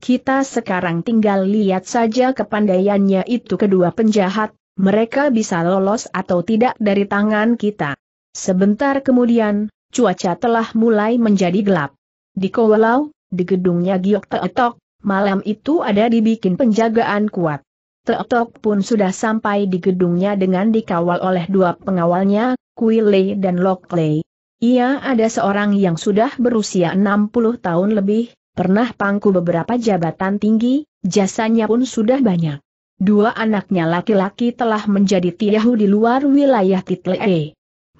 Kita sekarang tinggal lihat saja kepandaiannya itu kedua penjahat, mereka bisa lolos atau tidak dari tangan kita. Sebentar kemudian, cuaca telah mulai menjadi gelap. Di Kowalau, di gedungnya Giok Teotok, malam itu ada dibikin penjagaan kuat. Teotok pun sudah sampai di gedungnya dengan dikawal oleh dua pengawalnya, Kuile dan Lokle. Ia ada seorang yang sudah berusia 60 tahun lebih, pernah pangku beberapa jabatan tinggi, jasanya pun sudah banyak. Dua anaknya laki-laki telah menjadi tiahu di luar wilayah Title E.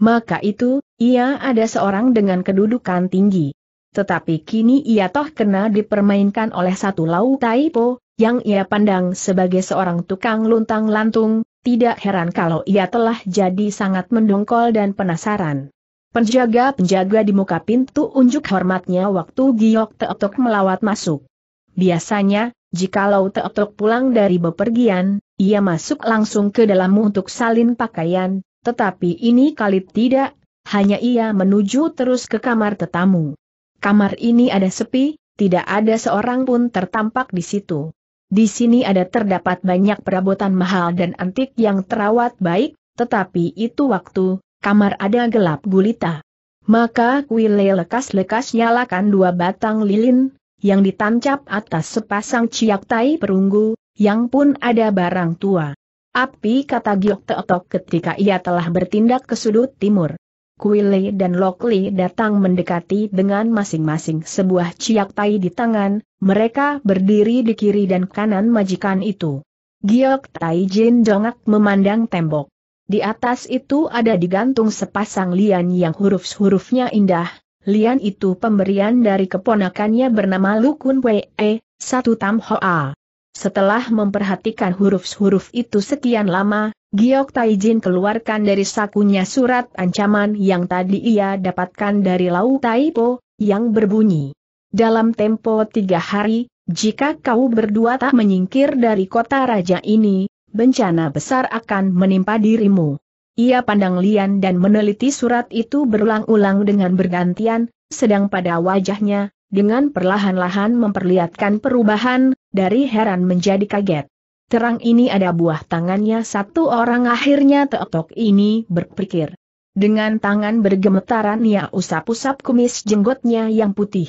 Maka itu, ia ada seorang dengan kedudukan tinggi tetapi kini ia toh kena dipermainkan oleh satu lau taipo, yang ia pandang sebagai seorang tukang luntang-lantung, tidak heran kalau ia telah jadi sangat mendongkol dan penasaran. Penjaga-penjaga di muka pintu unjuk hormatnya waktu Giok Teotok melawat masuk. Biasanya, jikalau Teotok pulang dari bepergian, ia masuk langsung ke dalam untuk salin pakaian, tetapi ini kali tidak, hanya ia menuju terus ke kamar tetamu. Kamar ini ada sepi, tidak ada seorang pun tertampak di situ. Di sini ada terdapat banyak perabotan mahal dan antik yang terawat baik, tetapi itu waktu, kamar ada gelap gulita. Maka kuile lekas-lekas nyalakan dua batang lilin, yang ditancap atas sepasang ciak tai perunggu, yang pun ada barang tua. Api kata Giok Teotok ketika ia telah bertindak ke sudut timur. Kuile dan Lokli datang mendekati dengan masing-masing sebuah ciak tai di tangan, mereka berdiri di kiri dan kanan majikan itu. Giok Tai Jin dongak memandang tembok. Di atas itu ada digantung sepasang lian yang huruf-hurufnya indah, lian itu pemberian dari keponakannya bernama Lukun Wei, eh, satu Tam Hoa. Setelah memperhatikan huruf-huruf itu sekian lama, Giok Taijin keluarkan dari sakunya surat ancaman yang tadi ia dapatkan dari Lau Taipo, yang berbunyi. Dalam tempo tiga hari, jika kau berdua tak menyingkir dari kota raja ini, bencana besar akan menimpa dirimu. Ia pandang Lian dan meneliti surat itu berulang-ulang dengan bergantian, sedang pada wajahnya, dengan perlahan-lahan memperlihatkan perubahan, dari heran menjadi kaget terang ini ada buah tangannya satu orang akhirnya teotok ini berpikir. Dengan tangan bergemetaran ia usap-usap kumis jenggotnya yang putih.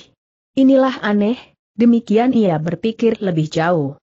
Inilah aneh, demikian ia berpikir lebih jauh.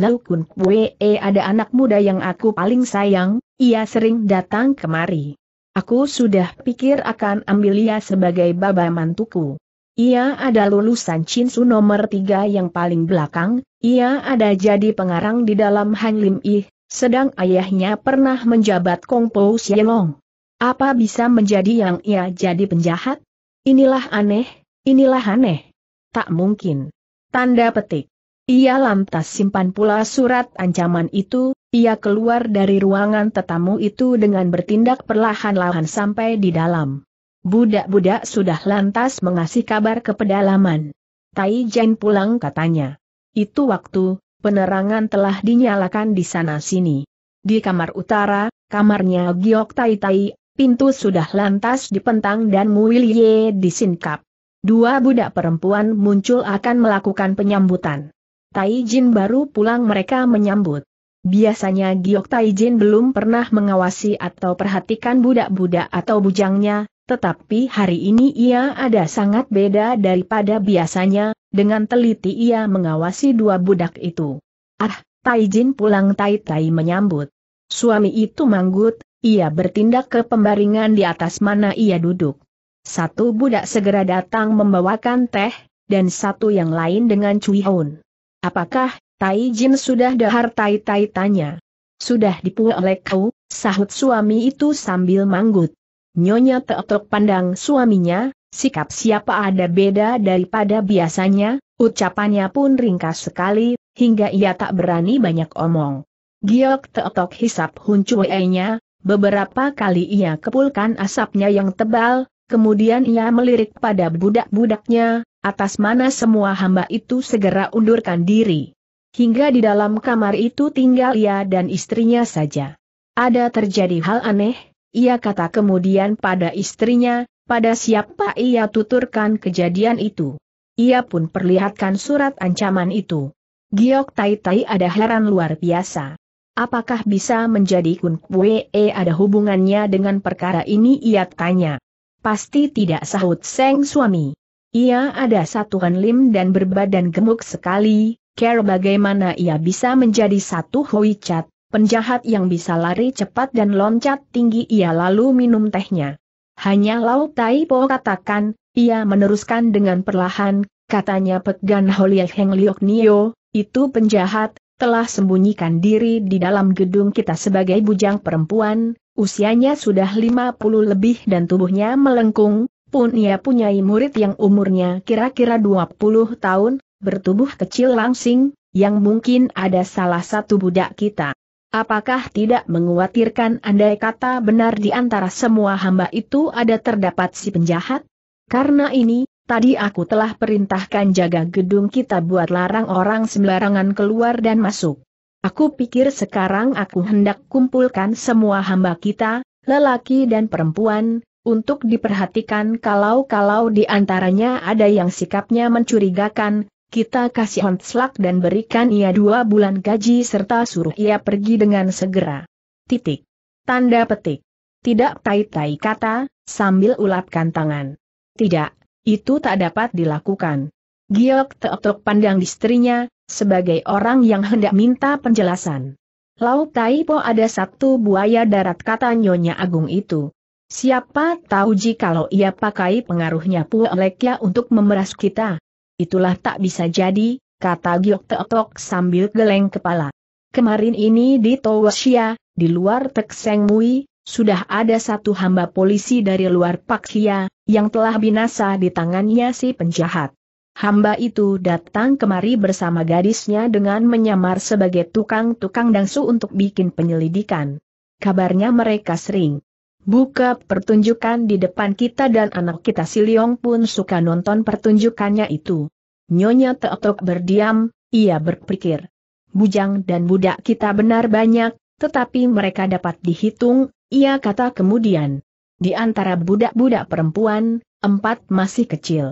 Lau Kun Pue eh, ada anak muda yang aku paling sayang, ia sering datang kemari. Aku sudah pikir akan ambil ia sebagai baba mantuku. Ia ada lulusan Chinsu nomor tiga yang paling belakang, ia ada jadi pengarang di dalam Hang Lim Ih, sedang ayahnya pernah menjabat Kong Po Xielong. Apa bisa menjadi yang ia jadi penjahat? Inilah aneh, inilah aneh. Tak mungkin. Tanda petik. Ia lantas simpan pula surat ancaman itu, ia keluar dari ruangan tetamu itu dengan bertindak perlahan-lahan sampai di dalam. Budak-budak sudah lantas mengasih kabar ke pedalaman. Tai Jen pulang katanya. Itu waktu, penerangan telah dinyalakan di sana-sini. Di kamar utara, kamarnya Giok Tai Tai, pintu sudah lantas dipentang dan Muilie disingkap. Dua budak perempuan muncul akan melakukan penyambutan. Tai Jin baru pulang mereka menyambut. Biasanya Giok Tai Jin belum pernah mengawasi atau perhatikan budak-budak atau bujangnya, tetapi hari ini ia ada sangat beda daripada biasanya, dengan teliti ia mengawasi dua budak itu. Ah, Taijin pulang Tai Tai menyambut. Suami itu manggut, ia bertindak ke pembaringan di atas mana ia duduk. Satu budak segera datang membawakan teh, dan satu yang lain dengan Cui Hon. Apakah Taijin sudah dahar Tai Tai tanya? Sudah dipuai oleh kau, sahut suami itu sambil manggut. Nyonya teotok pandang suaminya, Sikap siapa ada beda daripada biasanya, ucapannya pun ringkas sekali, hingga ia tak berani banyak omong. Giok Teotok hisap Cue-nya, beberapa kali ia kepulkan asapnya yang tebal, kemudian ia melirik pada budak-budaknya, atas mana semua hamba itu segera undurkan diri. Hingga di dalam kamar itu tinggal ia dan istrinya saja. Ada terjadi hal aneh, ia kata kemudian pada istrinya, pada siapa ia tuturkan kejadian itu. Ia pun perlihatkan surat ancaman itu. Giok Tai Tai ada heran luar biasa. Apakah bisa menjadi Kun Kwe e, ada hubungannya dengan perkara ini ia tanya. Pasti tidak sahut Seng suami. Ia ada satu lim dan berbadan gemuk sekali, care bagaimana ia bisa menjadi satu hoi Chat, penjahat yang bisa lari cepat dan loncat tinggi ia lalu minum tehnya. Hanya Lau Tai Po katakan, ia meneruskan dengan perlahan, katanya Pegan Holiah Heng Liok Nio, itu penjahat, telah sembunyikan diri di dalam gedung kita sebagai bujang perempuan, usianya sudah 50 lebih dan tubuhnya melengkung, pun ia punyai murid yang umurnya kira-kira 20 tahun, bertubuh kecil langsing, yang mungkin ada salah satu budak kita. Apakah tidak menguatirkan andai kata benar di antara semua hamba itu ada terdapat si penjahat? Karena ini, tadi aku telah perintahkan jaga gedung kita buat larang orang sembarangan keluar dan masuk. Aku pikir sekarang aku hendak kumpulkan semua hamba kita, lelaki dan perempuan, untuk diperhatikan kalau-kalau di antaranya ada yang sikapnya mencurigakan, kita kasih honslak dan berikan ia dua bulan gaji serta suruh ia pergi dengan segera. Titik. Tanda petik. Tidak tai-tai kata, sambil ulapkan tangan. Tidak, itu tak dapat dilakukan. Giok Teotok pandang istrinya, sebagai orang yang hendak minta penjelasan. Lau Taipo ada satu buaya darat kata Nyonya Agung itu. Siapa tahu jikalau ia pakai pengaruhnya Puelekya untuk memeras kita, itulah tak bisa jadi, kata Giok Teotok sambil geleng kepala. Kemarin ini di Towasia, di luar Tekseng Mui, sudah ada satu hamba polisi dari luar Paksia, yang telah binasa di tangannya si penjahat. Hamba itu datang kemari bersama gadisnya dengan menyamar sebagai tukang-tukang dangsu untuk bikin penyelidikan. Kabarnya mereka sering Buka pertunjukan di depan kita dan anak kita si Liong pun suka nonton pertunjukannya itu. Nyonya Teotok berdiam, ia berpikir. Bujang dan budak kita benar banyak, tetapi mereka dapat dihitung, ia kata kemudian. Di antara budak-budak perempuan, empat masih kecil.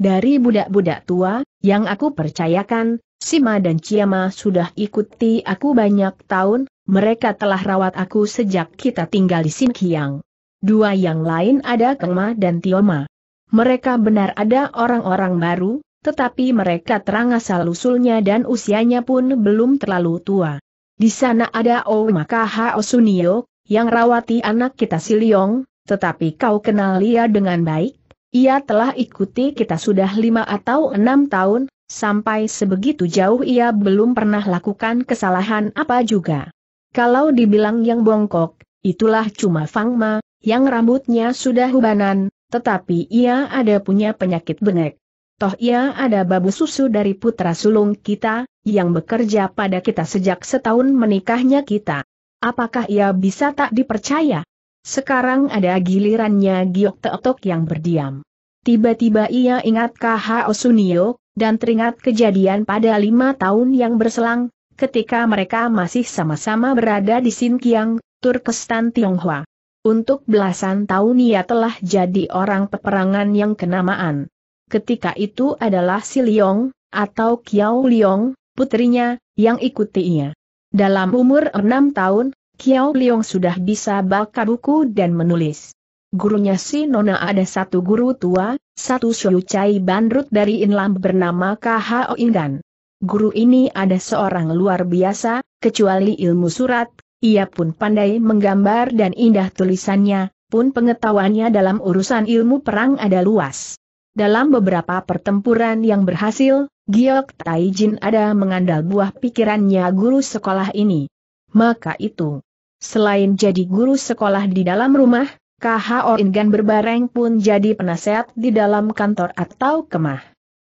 Dari budak-budak tua, yang aku percayakan, Sima dan Ciama sudah ikuti aku banyak tahun, mereka telah rawat aku sejak kita tinggal di Sinkiang. Dua yang lain ada Kengma dan Tioma. Mereka benar ada orang-orang baru, tetapi mereka terang asal-usulnya dan usianya pun belum terlalu tua. Di sana ada Omakaha Osunio, yang rawati anak kita Siliong, tetapi kau kenal dia dengan baik. Ia telah ikuti kita sudah lima atau enam tahun, sampai sebegitu jauh ia belum pernah lakukan kesalahan apa juga. Kalau dibilang yang bongkok, itulah cuma Fangma, yang rambutnya sudah hubanan, tetapi ia ada punya penyakit benek. Toh ia ada babu susu dari putra sulung kita, yang bekerja pada kita sejak setahun menikahnya kita. Apakah ia bisa tak dipercaya? Sekarang ada gilirannya Giok Teotok yang berdiam. Tiba-tiba ia ingat KH Osunio, dan teringat kejadian pada lima tahun yang berselang, ketika mereka masih sama-sama berada di Sinkiang, Turkestan Tionghoa. Untuk belasan tahun ia telah jadi orang peperangan yang kenamaan. Ketika itu adalah Si Liong, atau Kiao Liong, putrinya, yang ikutinya. Dalam umur enam tahun, Kiao Liong sudah bisa baca buku dan menulis. Gurunya si Nona ada satu guru tua, satu Shou Chai Bandrut dari Inlam bernama K.H.O. Ingan guru ini ada seorang luar biasa, kecuali ilmu surat, ia pun pandai menggambar dan indah tulisannya, pun pengetahuannya dalam urusan ilmu perang ada luas. Dalam beberapa pertempuran yang berhasil, Giok Taijin ada mengandal buah pikirannya guru sekolah ini. Maka itu, selain jadi guru sekolah di dalam rumah, KHO Ingan berbareng pun jadi penasehat di dalam kantor atau kemah.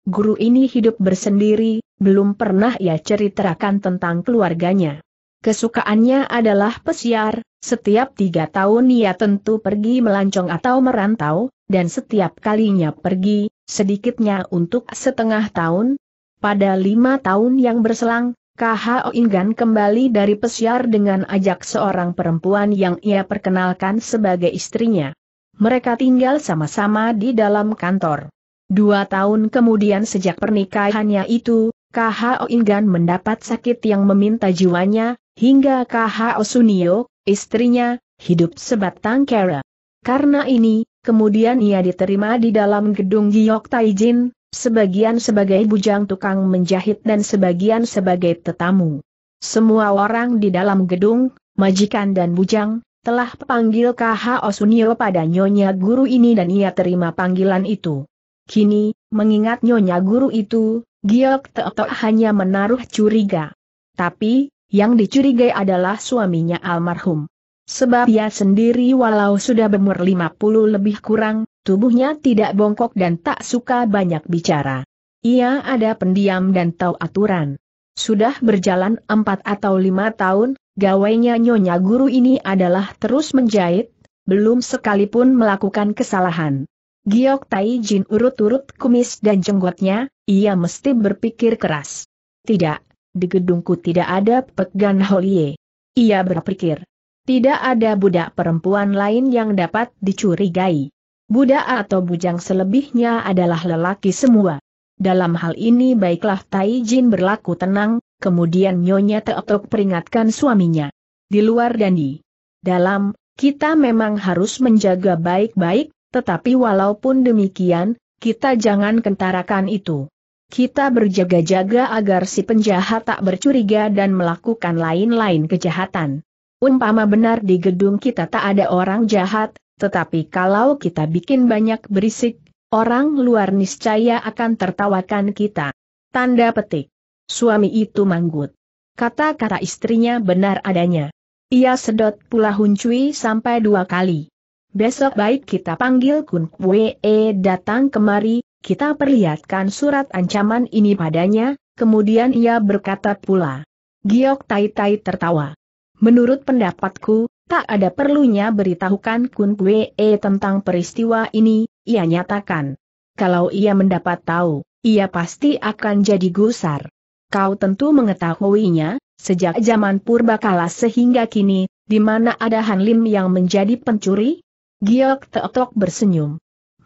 Guru ini hidup bersendiri, belum pernah ia ceritakan tentang keluarganya. Kesukaannya adalah pesiar, setiap tiga tahun ia tentu pergi melancong atau merantau, dan setiap kalinya pergi, sedikitnya untuk setengah tahun. Pada lima tahun yang berselang, KHO Ingan kembali dari pesiar dengan ajak seorang perempuan yang ia perkenalkan sebagai istrinya. Mereka tinggal sama-sama di dalam kantor. Dua tahun kemudian sejak pernikahannya itu, KHO Ingan mendapat sakit yang meminta jiwanya, hingga KHO Sunio, istrinya, hidup sebatang kera. Karena ini, kemudian ia diterima di dalam gedung Giok Taijin, sebagian sebagai bujang tukang menjahit dan sebagian sebagai tetamu. Semua orang di dalam gedung, majikan dan bujang, telah panggil KHO Sunio pada nyonya guru ini dan ia terima panggilan itu. Kini, mengingat nyonya guru itu, Giok Teotok hanya menaruh curiga. Tapi, yang dicurigai adalah suaminya almarhum. Sebab ia sendiri walau sudah berumur 50 lebih kurang, tubuhnya tidak bongkok dan tak suka banyak bicara. Ia ada pendiam dan tahu aturan. Sudah berjalan empat atau lima tahun, gawainya Nyonya Guru ini adalah terus menjahit, belum sekalipun melakukan kesalahan. Giok Tai Jin urut-urut kumis dan jenggotnya, ia mesti berpikir keras. Tidak, di gedungku tidak ada pegan Holie. Ia berpikir. Tidak ada budak perempuan lain yang dapat dicurigai. Budak atau bujang selebihnya adalah lelaki semua. Dalam hal ini baiklah Tai Jin berlaku tenang, kemudian Nyonya Teotok peringatkan suaminya. Di luar dan di dalam, kita memang harus menjaga baik-baik, tetapi walaupun demikian, kita jangan kentarakan itu. Kita berjaga-jaga agar si penjahat tak bercuriga dan melakukan lain-lain kejahatan. Umpama benar di gedung kita tak ada orang jahat, tetapi kalau kita bikin banyak berisik, orang luar niscaya akan tertawakan kita. Tanda petik. Suami itu manggut. Kata-kata istrinya benar adanya. Ia sedot pula huncui sampai dua kali. Besok baik kita panggil Kun Kwe eh, datang kemari, kita perlihatkan surat ancaman ini padanya, kemudian ia berkata pula. Giok Tai Tai tertawa. Menurut pendapatku, tak ada perlunya beritahukan Kun Kwe eh, tentang peristiwa ini, ia nyatakan. Kalau ia mendapat tahu, ia pasti akan jadi gusar. Kau tentu mengetahuinya, sejak zaman purba kala sehingga kini, di mana ada Han Lim yang menjadi pencuri? Giok Teotok bersenyum.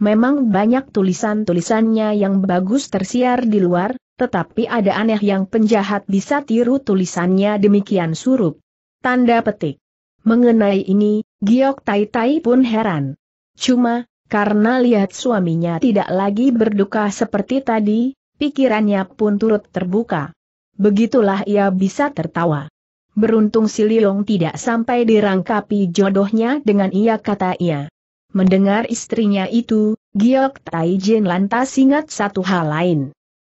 Memang banyak tulisan-tulisannya yang bagus tersiar di luar, tetapi ada aneh yang penjahat bisa tiru tulisannya demikian surup. Tanda petik. Mengenai ini, Giok Tai Tai pun heran. Cuma, karena lihat suaminya tidak lagi berduka seperti tadi, pikirannya pun turut terbuka. Begitulah ia bisa tertawa. Beruntung si Liong tidak sampai dirangkapi jodohnya dengan ia kata ia. Mendengar istrinya itu, Giok Jin lantas ingat satu hal lain.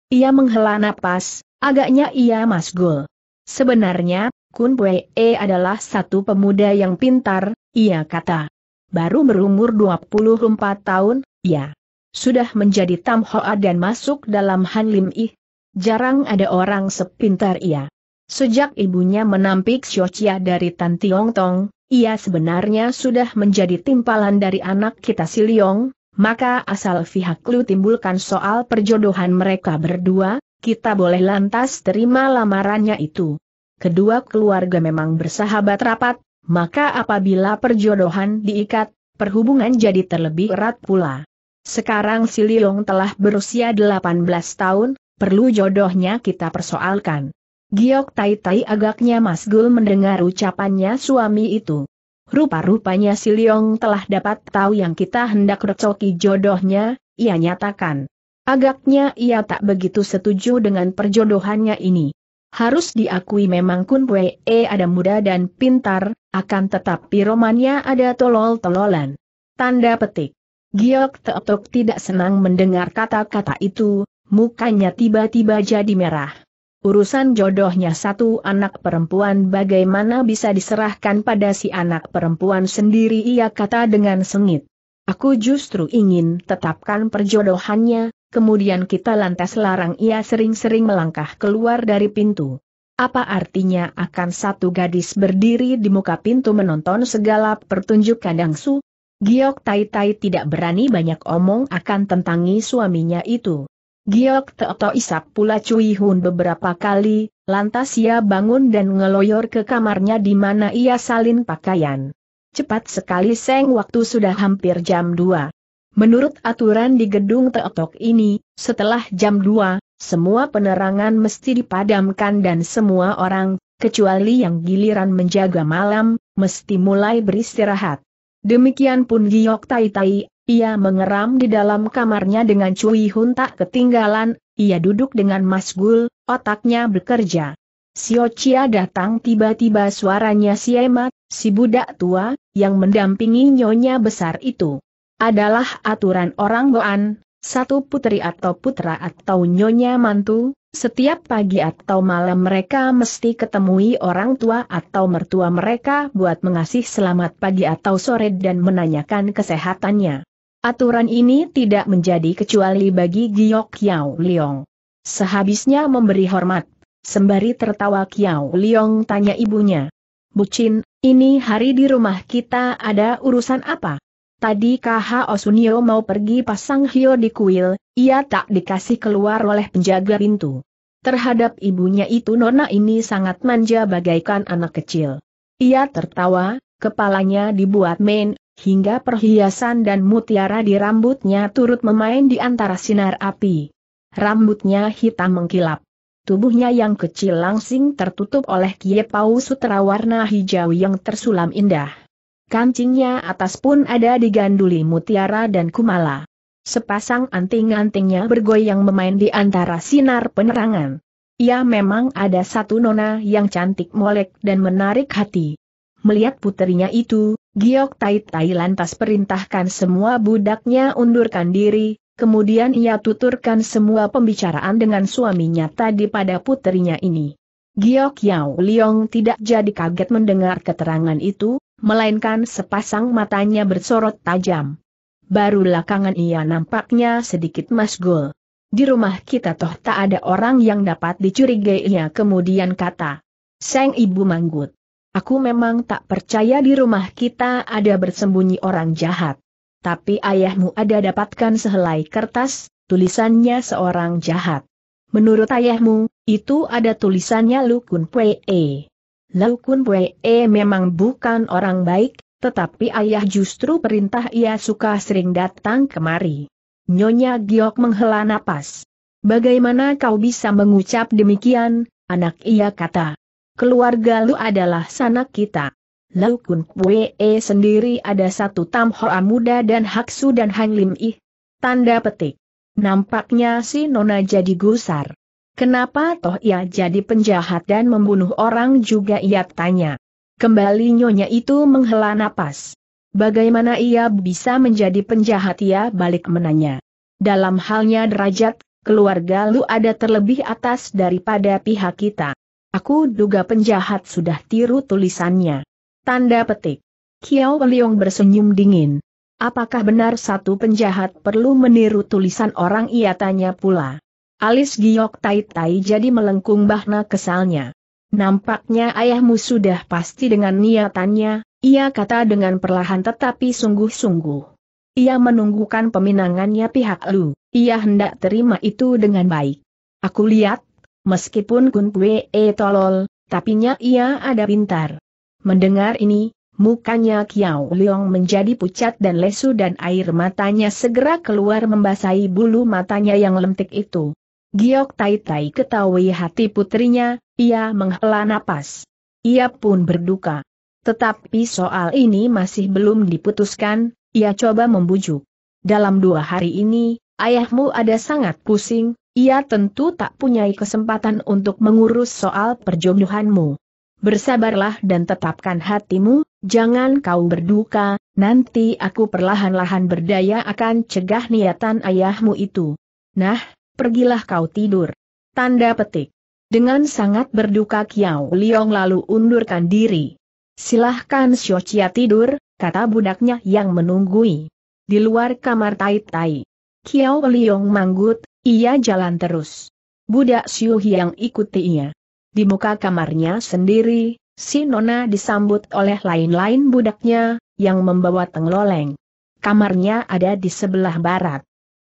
Ia menghela napas, agaknya ia masgul. Sebenarnya, Kun Wei e adalah satu pemuda yang pintar, ia kata. Baru berumur 24 tahun, ya. Sudah menjadi Tam Hoa dan masuk dalam Han Lim Ih. Jarang ada orang sepintar ia. Sejak ibunya menampik Xiochia dari Tan Tiong Tong, ia sebenarnya sudah menjadi timpalan dari anak kita si Liong, maka asal pihak Lu timbulkan soal perjodohan mereka berdua, kita boleh lantas terima lamarannya itu. Kedua keluarga memang bersahabat rapat, maka apabila perjodohan diikat, perhubungan jadi terlebih erat pula. Sekarang si Liong telah berusia 18 tahun, perlu jodohnya kita persoalkan. Giok Tai Tai agaknya Mas Gul mendengar ucapannya suami itu. Rupa-rupanya si Leong telah dapat tahu yang kita hendak recoki jodohnya, ia nyatakan. Agaknya ia tak begitu setuju dengan perjodohannya ini. Harus diakui memang Kun Wei e ada muda dan pintar, akan tetapi romannya ada tolol-tololan. Tanda petik. Giok Teotok tidak senang mendengar kata-kata itu, mukanya tiba-tiba jadi merah. Urusan jodohnya satu anak perempuan bagaimana bisa diserahkan pada si anak perempuan sendiri ia kata dengan sengit. Aku justru ingin tetapkan perjodohannya, kemudian kita lantas larang ia sering-sering melangkah keluar dari pintu. Apa artinya akan satu gadis berdiri di muka pintu menonton segala pertunjukan Su? Giok Tai Tai tidak berani banyak omong akan tentangi suaminya itu. Giok Teoto isap pula Cui Hun beberapa kali, lantas ia bangun dan ngeloyor ke kamarnya di mana ia salin pakaian. Cepat sekali seng waktu sudah hampir jam 2. Menurut aturan di gedung Teotok ini, setelah jam 2, semua penerangan mesti dipadamkan dan semua orang, kecuali yang giliran menjaga malam, mesti mulai beristirahat. Demikian pun Giok Tai Tai, ia mengeram di dalam kamarnya dengan Cui Hun tak ketinggalan, ia duduk dengan Masgul, otaknya bekerja. Sio Chia datang tiba-tiba suaranya si Emat, si budak tua, yang mendampingi nyonya besar itu. Adalah aturan orang Boan, satu putri atau putra atau nyonya mantu, setiap pagi atau malam mereka mesti ketemui orang tua atau mertua mereka buat mengasih selamat pagi atau sore dan menanyakan kesehatannya. Aturan ini tidak menjadi kecuali bagi Giok Kiao Liong. Sehabisnya memberi hormat, sembari tertawa Kiao Liong tanya ibunya. Bucin, ini hari di rumah kita ada urusan apa? Tadi KH Osunio mau pergi pasang hio di kuil, ia tak dikasih keluar oleh penjaga pintu. Terhadap ibunya itu Nona ini sangat manja bagaikan anak kecil. Ia tertawa, kepalanya dibuat main, hingga perhiasan dan mutiara di rambutnya turut memain di antara sinar api. Rambutnya hitam mengkilap. Tubuhnya yang kecil langsing tertutup oleh kiepau sutra warna hijau yang tersulam indah. Kancingnya atas pun ada diganduli mutiara dan kumala. Sepasang anting-antingnya bergoyang memain di antara sinar penerangan. Ia memang ada satu nona yang cantik molek dan menarik hati. Melihat puterinya itu, Giok Tai Tai lantas perintahkan semua budaknya undurkan diri, kemudian ia tuturkan semua pembicaraan dengan suaminya tadi pada puterinya ini. Giok Yao Liong tidak jadi kaget mendengar keterangan itu, melainkan sepasang matanya bersorot tajam. Baru lakangan ia nampaknya sedikit masgul. Di rumah kita toh tak ada orang yang dapat dicurigai ia kemudian kata. Seng ibu manggut. Aku memang tak percaya di rumah kita ada bersembunyi orang jahat. Tapi ayahmu ada dapatkan sehelai kertas, tulisannya seorang jahat. Menurut ayahmu, itu ada tulisannya Lukun Pwe. Lukun Pwe e memang bukan orang baik, tetapi ayah justru perintah ia suka sering datang kemari. Nyonya Giok menghela napas. Bagaimana kau bisa mengucap demikian, anak ia kata keluarga Lu adalah sanak kita. Lau Kun e sendiri ada satu Tam Hoa muda dan Haksu dan Hang Lim Ih. Tanda petik. Nampaknya si Nona jadi gusar. Kenapa toh ia jadi penjahat dan membunuh orang juga ia tanya. Kembali Nyonya itu menghela napas. Bagaimana ia bisa menjadi penjahat ia balik menanya. Dalam halnya derajat, keluarga Lu ada terlebih atas daripada pihak kita. Aku duga penjahat sudah tiru tulisannya. Tanda petik. Kiao Liong bersenyum dingin. Apakah benar satu penjahat perlu meniru tulisan orang ia tanya pula. Alis giok tai tai jadi melengkung bahna kesalnya. Nampaknya ayahmu sudah pasti dengan niatannya, ia kata dengan perlahan tetapi sungguh-sungguh. Ia menunggukan peminangannya pihak Lu, ia hendak terima itu dengan baik. Aku lihat, meskipun Kun Kue E tolol, tapinya ia ada pintar. Mendengar ini, mukanya Kiao Leong menjadi pucat dan lesu dan air matanya segera keluar membasahi bulu matanya yang lentik itu. Giok Tai Tai ketahui hati putrinya, ia menghela napas. Ia pun berduka. Tetapi soal ini masih belum diputuskan, ia coba membujuk. Dalam dua hari ini, ayahmu ada sangat pusing, ia tentu tak punya kesempatan untuk mengurus soal perjodohanmu. Bersabarlah dan tetapkan hatimu, jangan kau berduka, nanti aku perlahan-lahan berdaya akan cegah niatan ayahmu itu. Nah, pergilah kau tidur. Tanda petik. Dengan sangat berduka Kiao Liong lalu undurkan diri. Silahkan Xiochia tidur, kata budaknya yang menunggui. Di luar kamar Tai Tai. Kiao Liong manggut, ia jalan terus. Budak Siuhi yang ia. Di muka kamarnya sendiri, si Nona disambut oleh lain-lain budaknya, yang membawa tengloleng. Kamarnya ada di sebelah barat.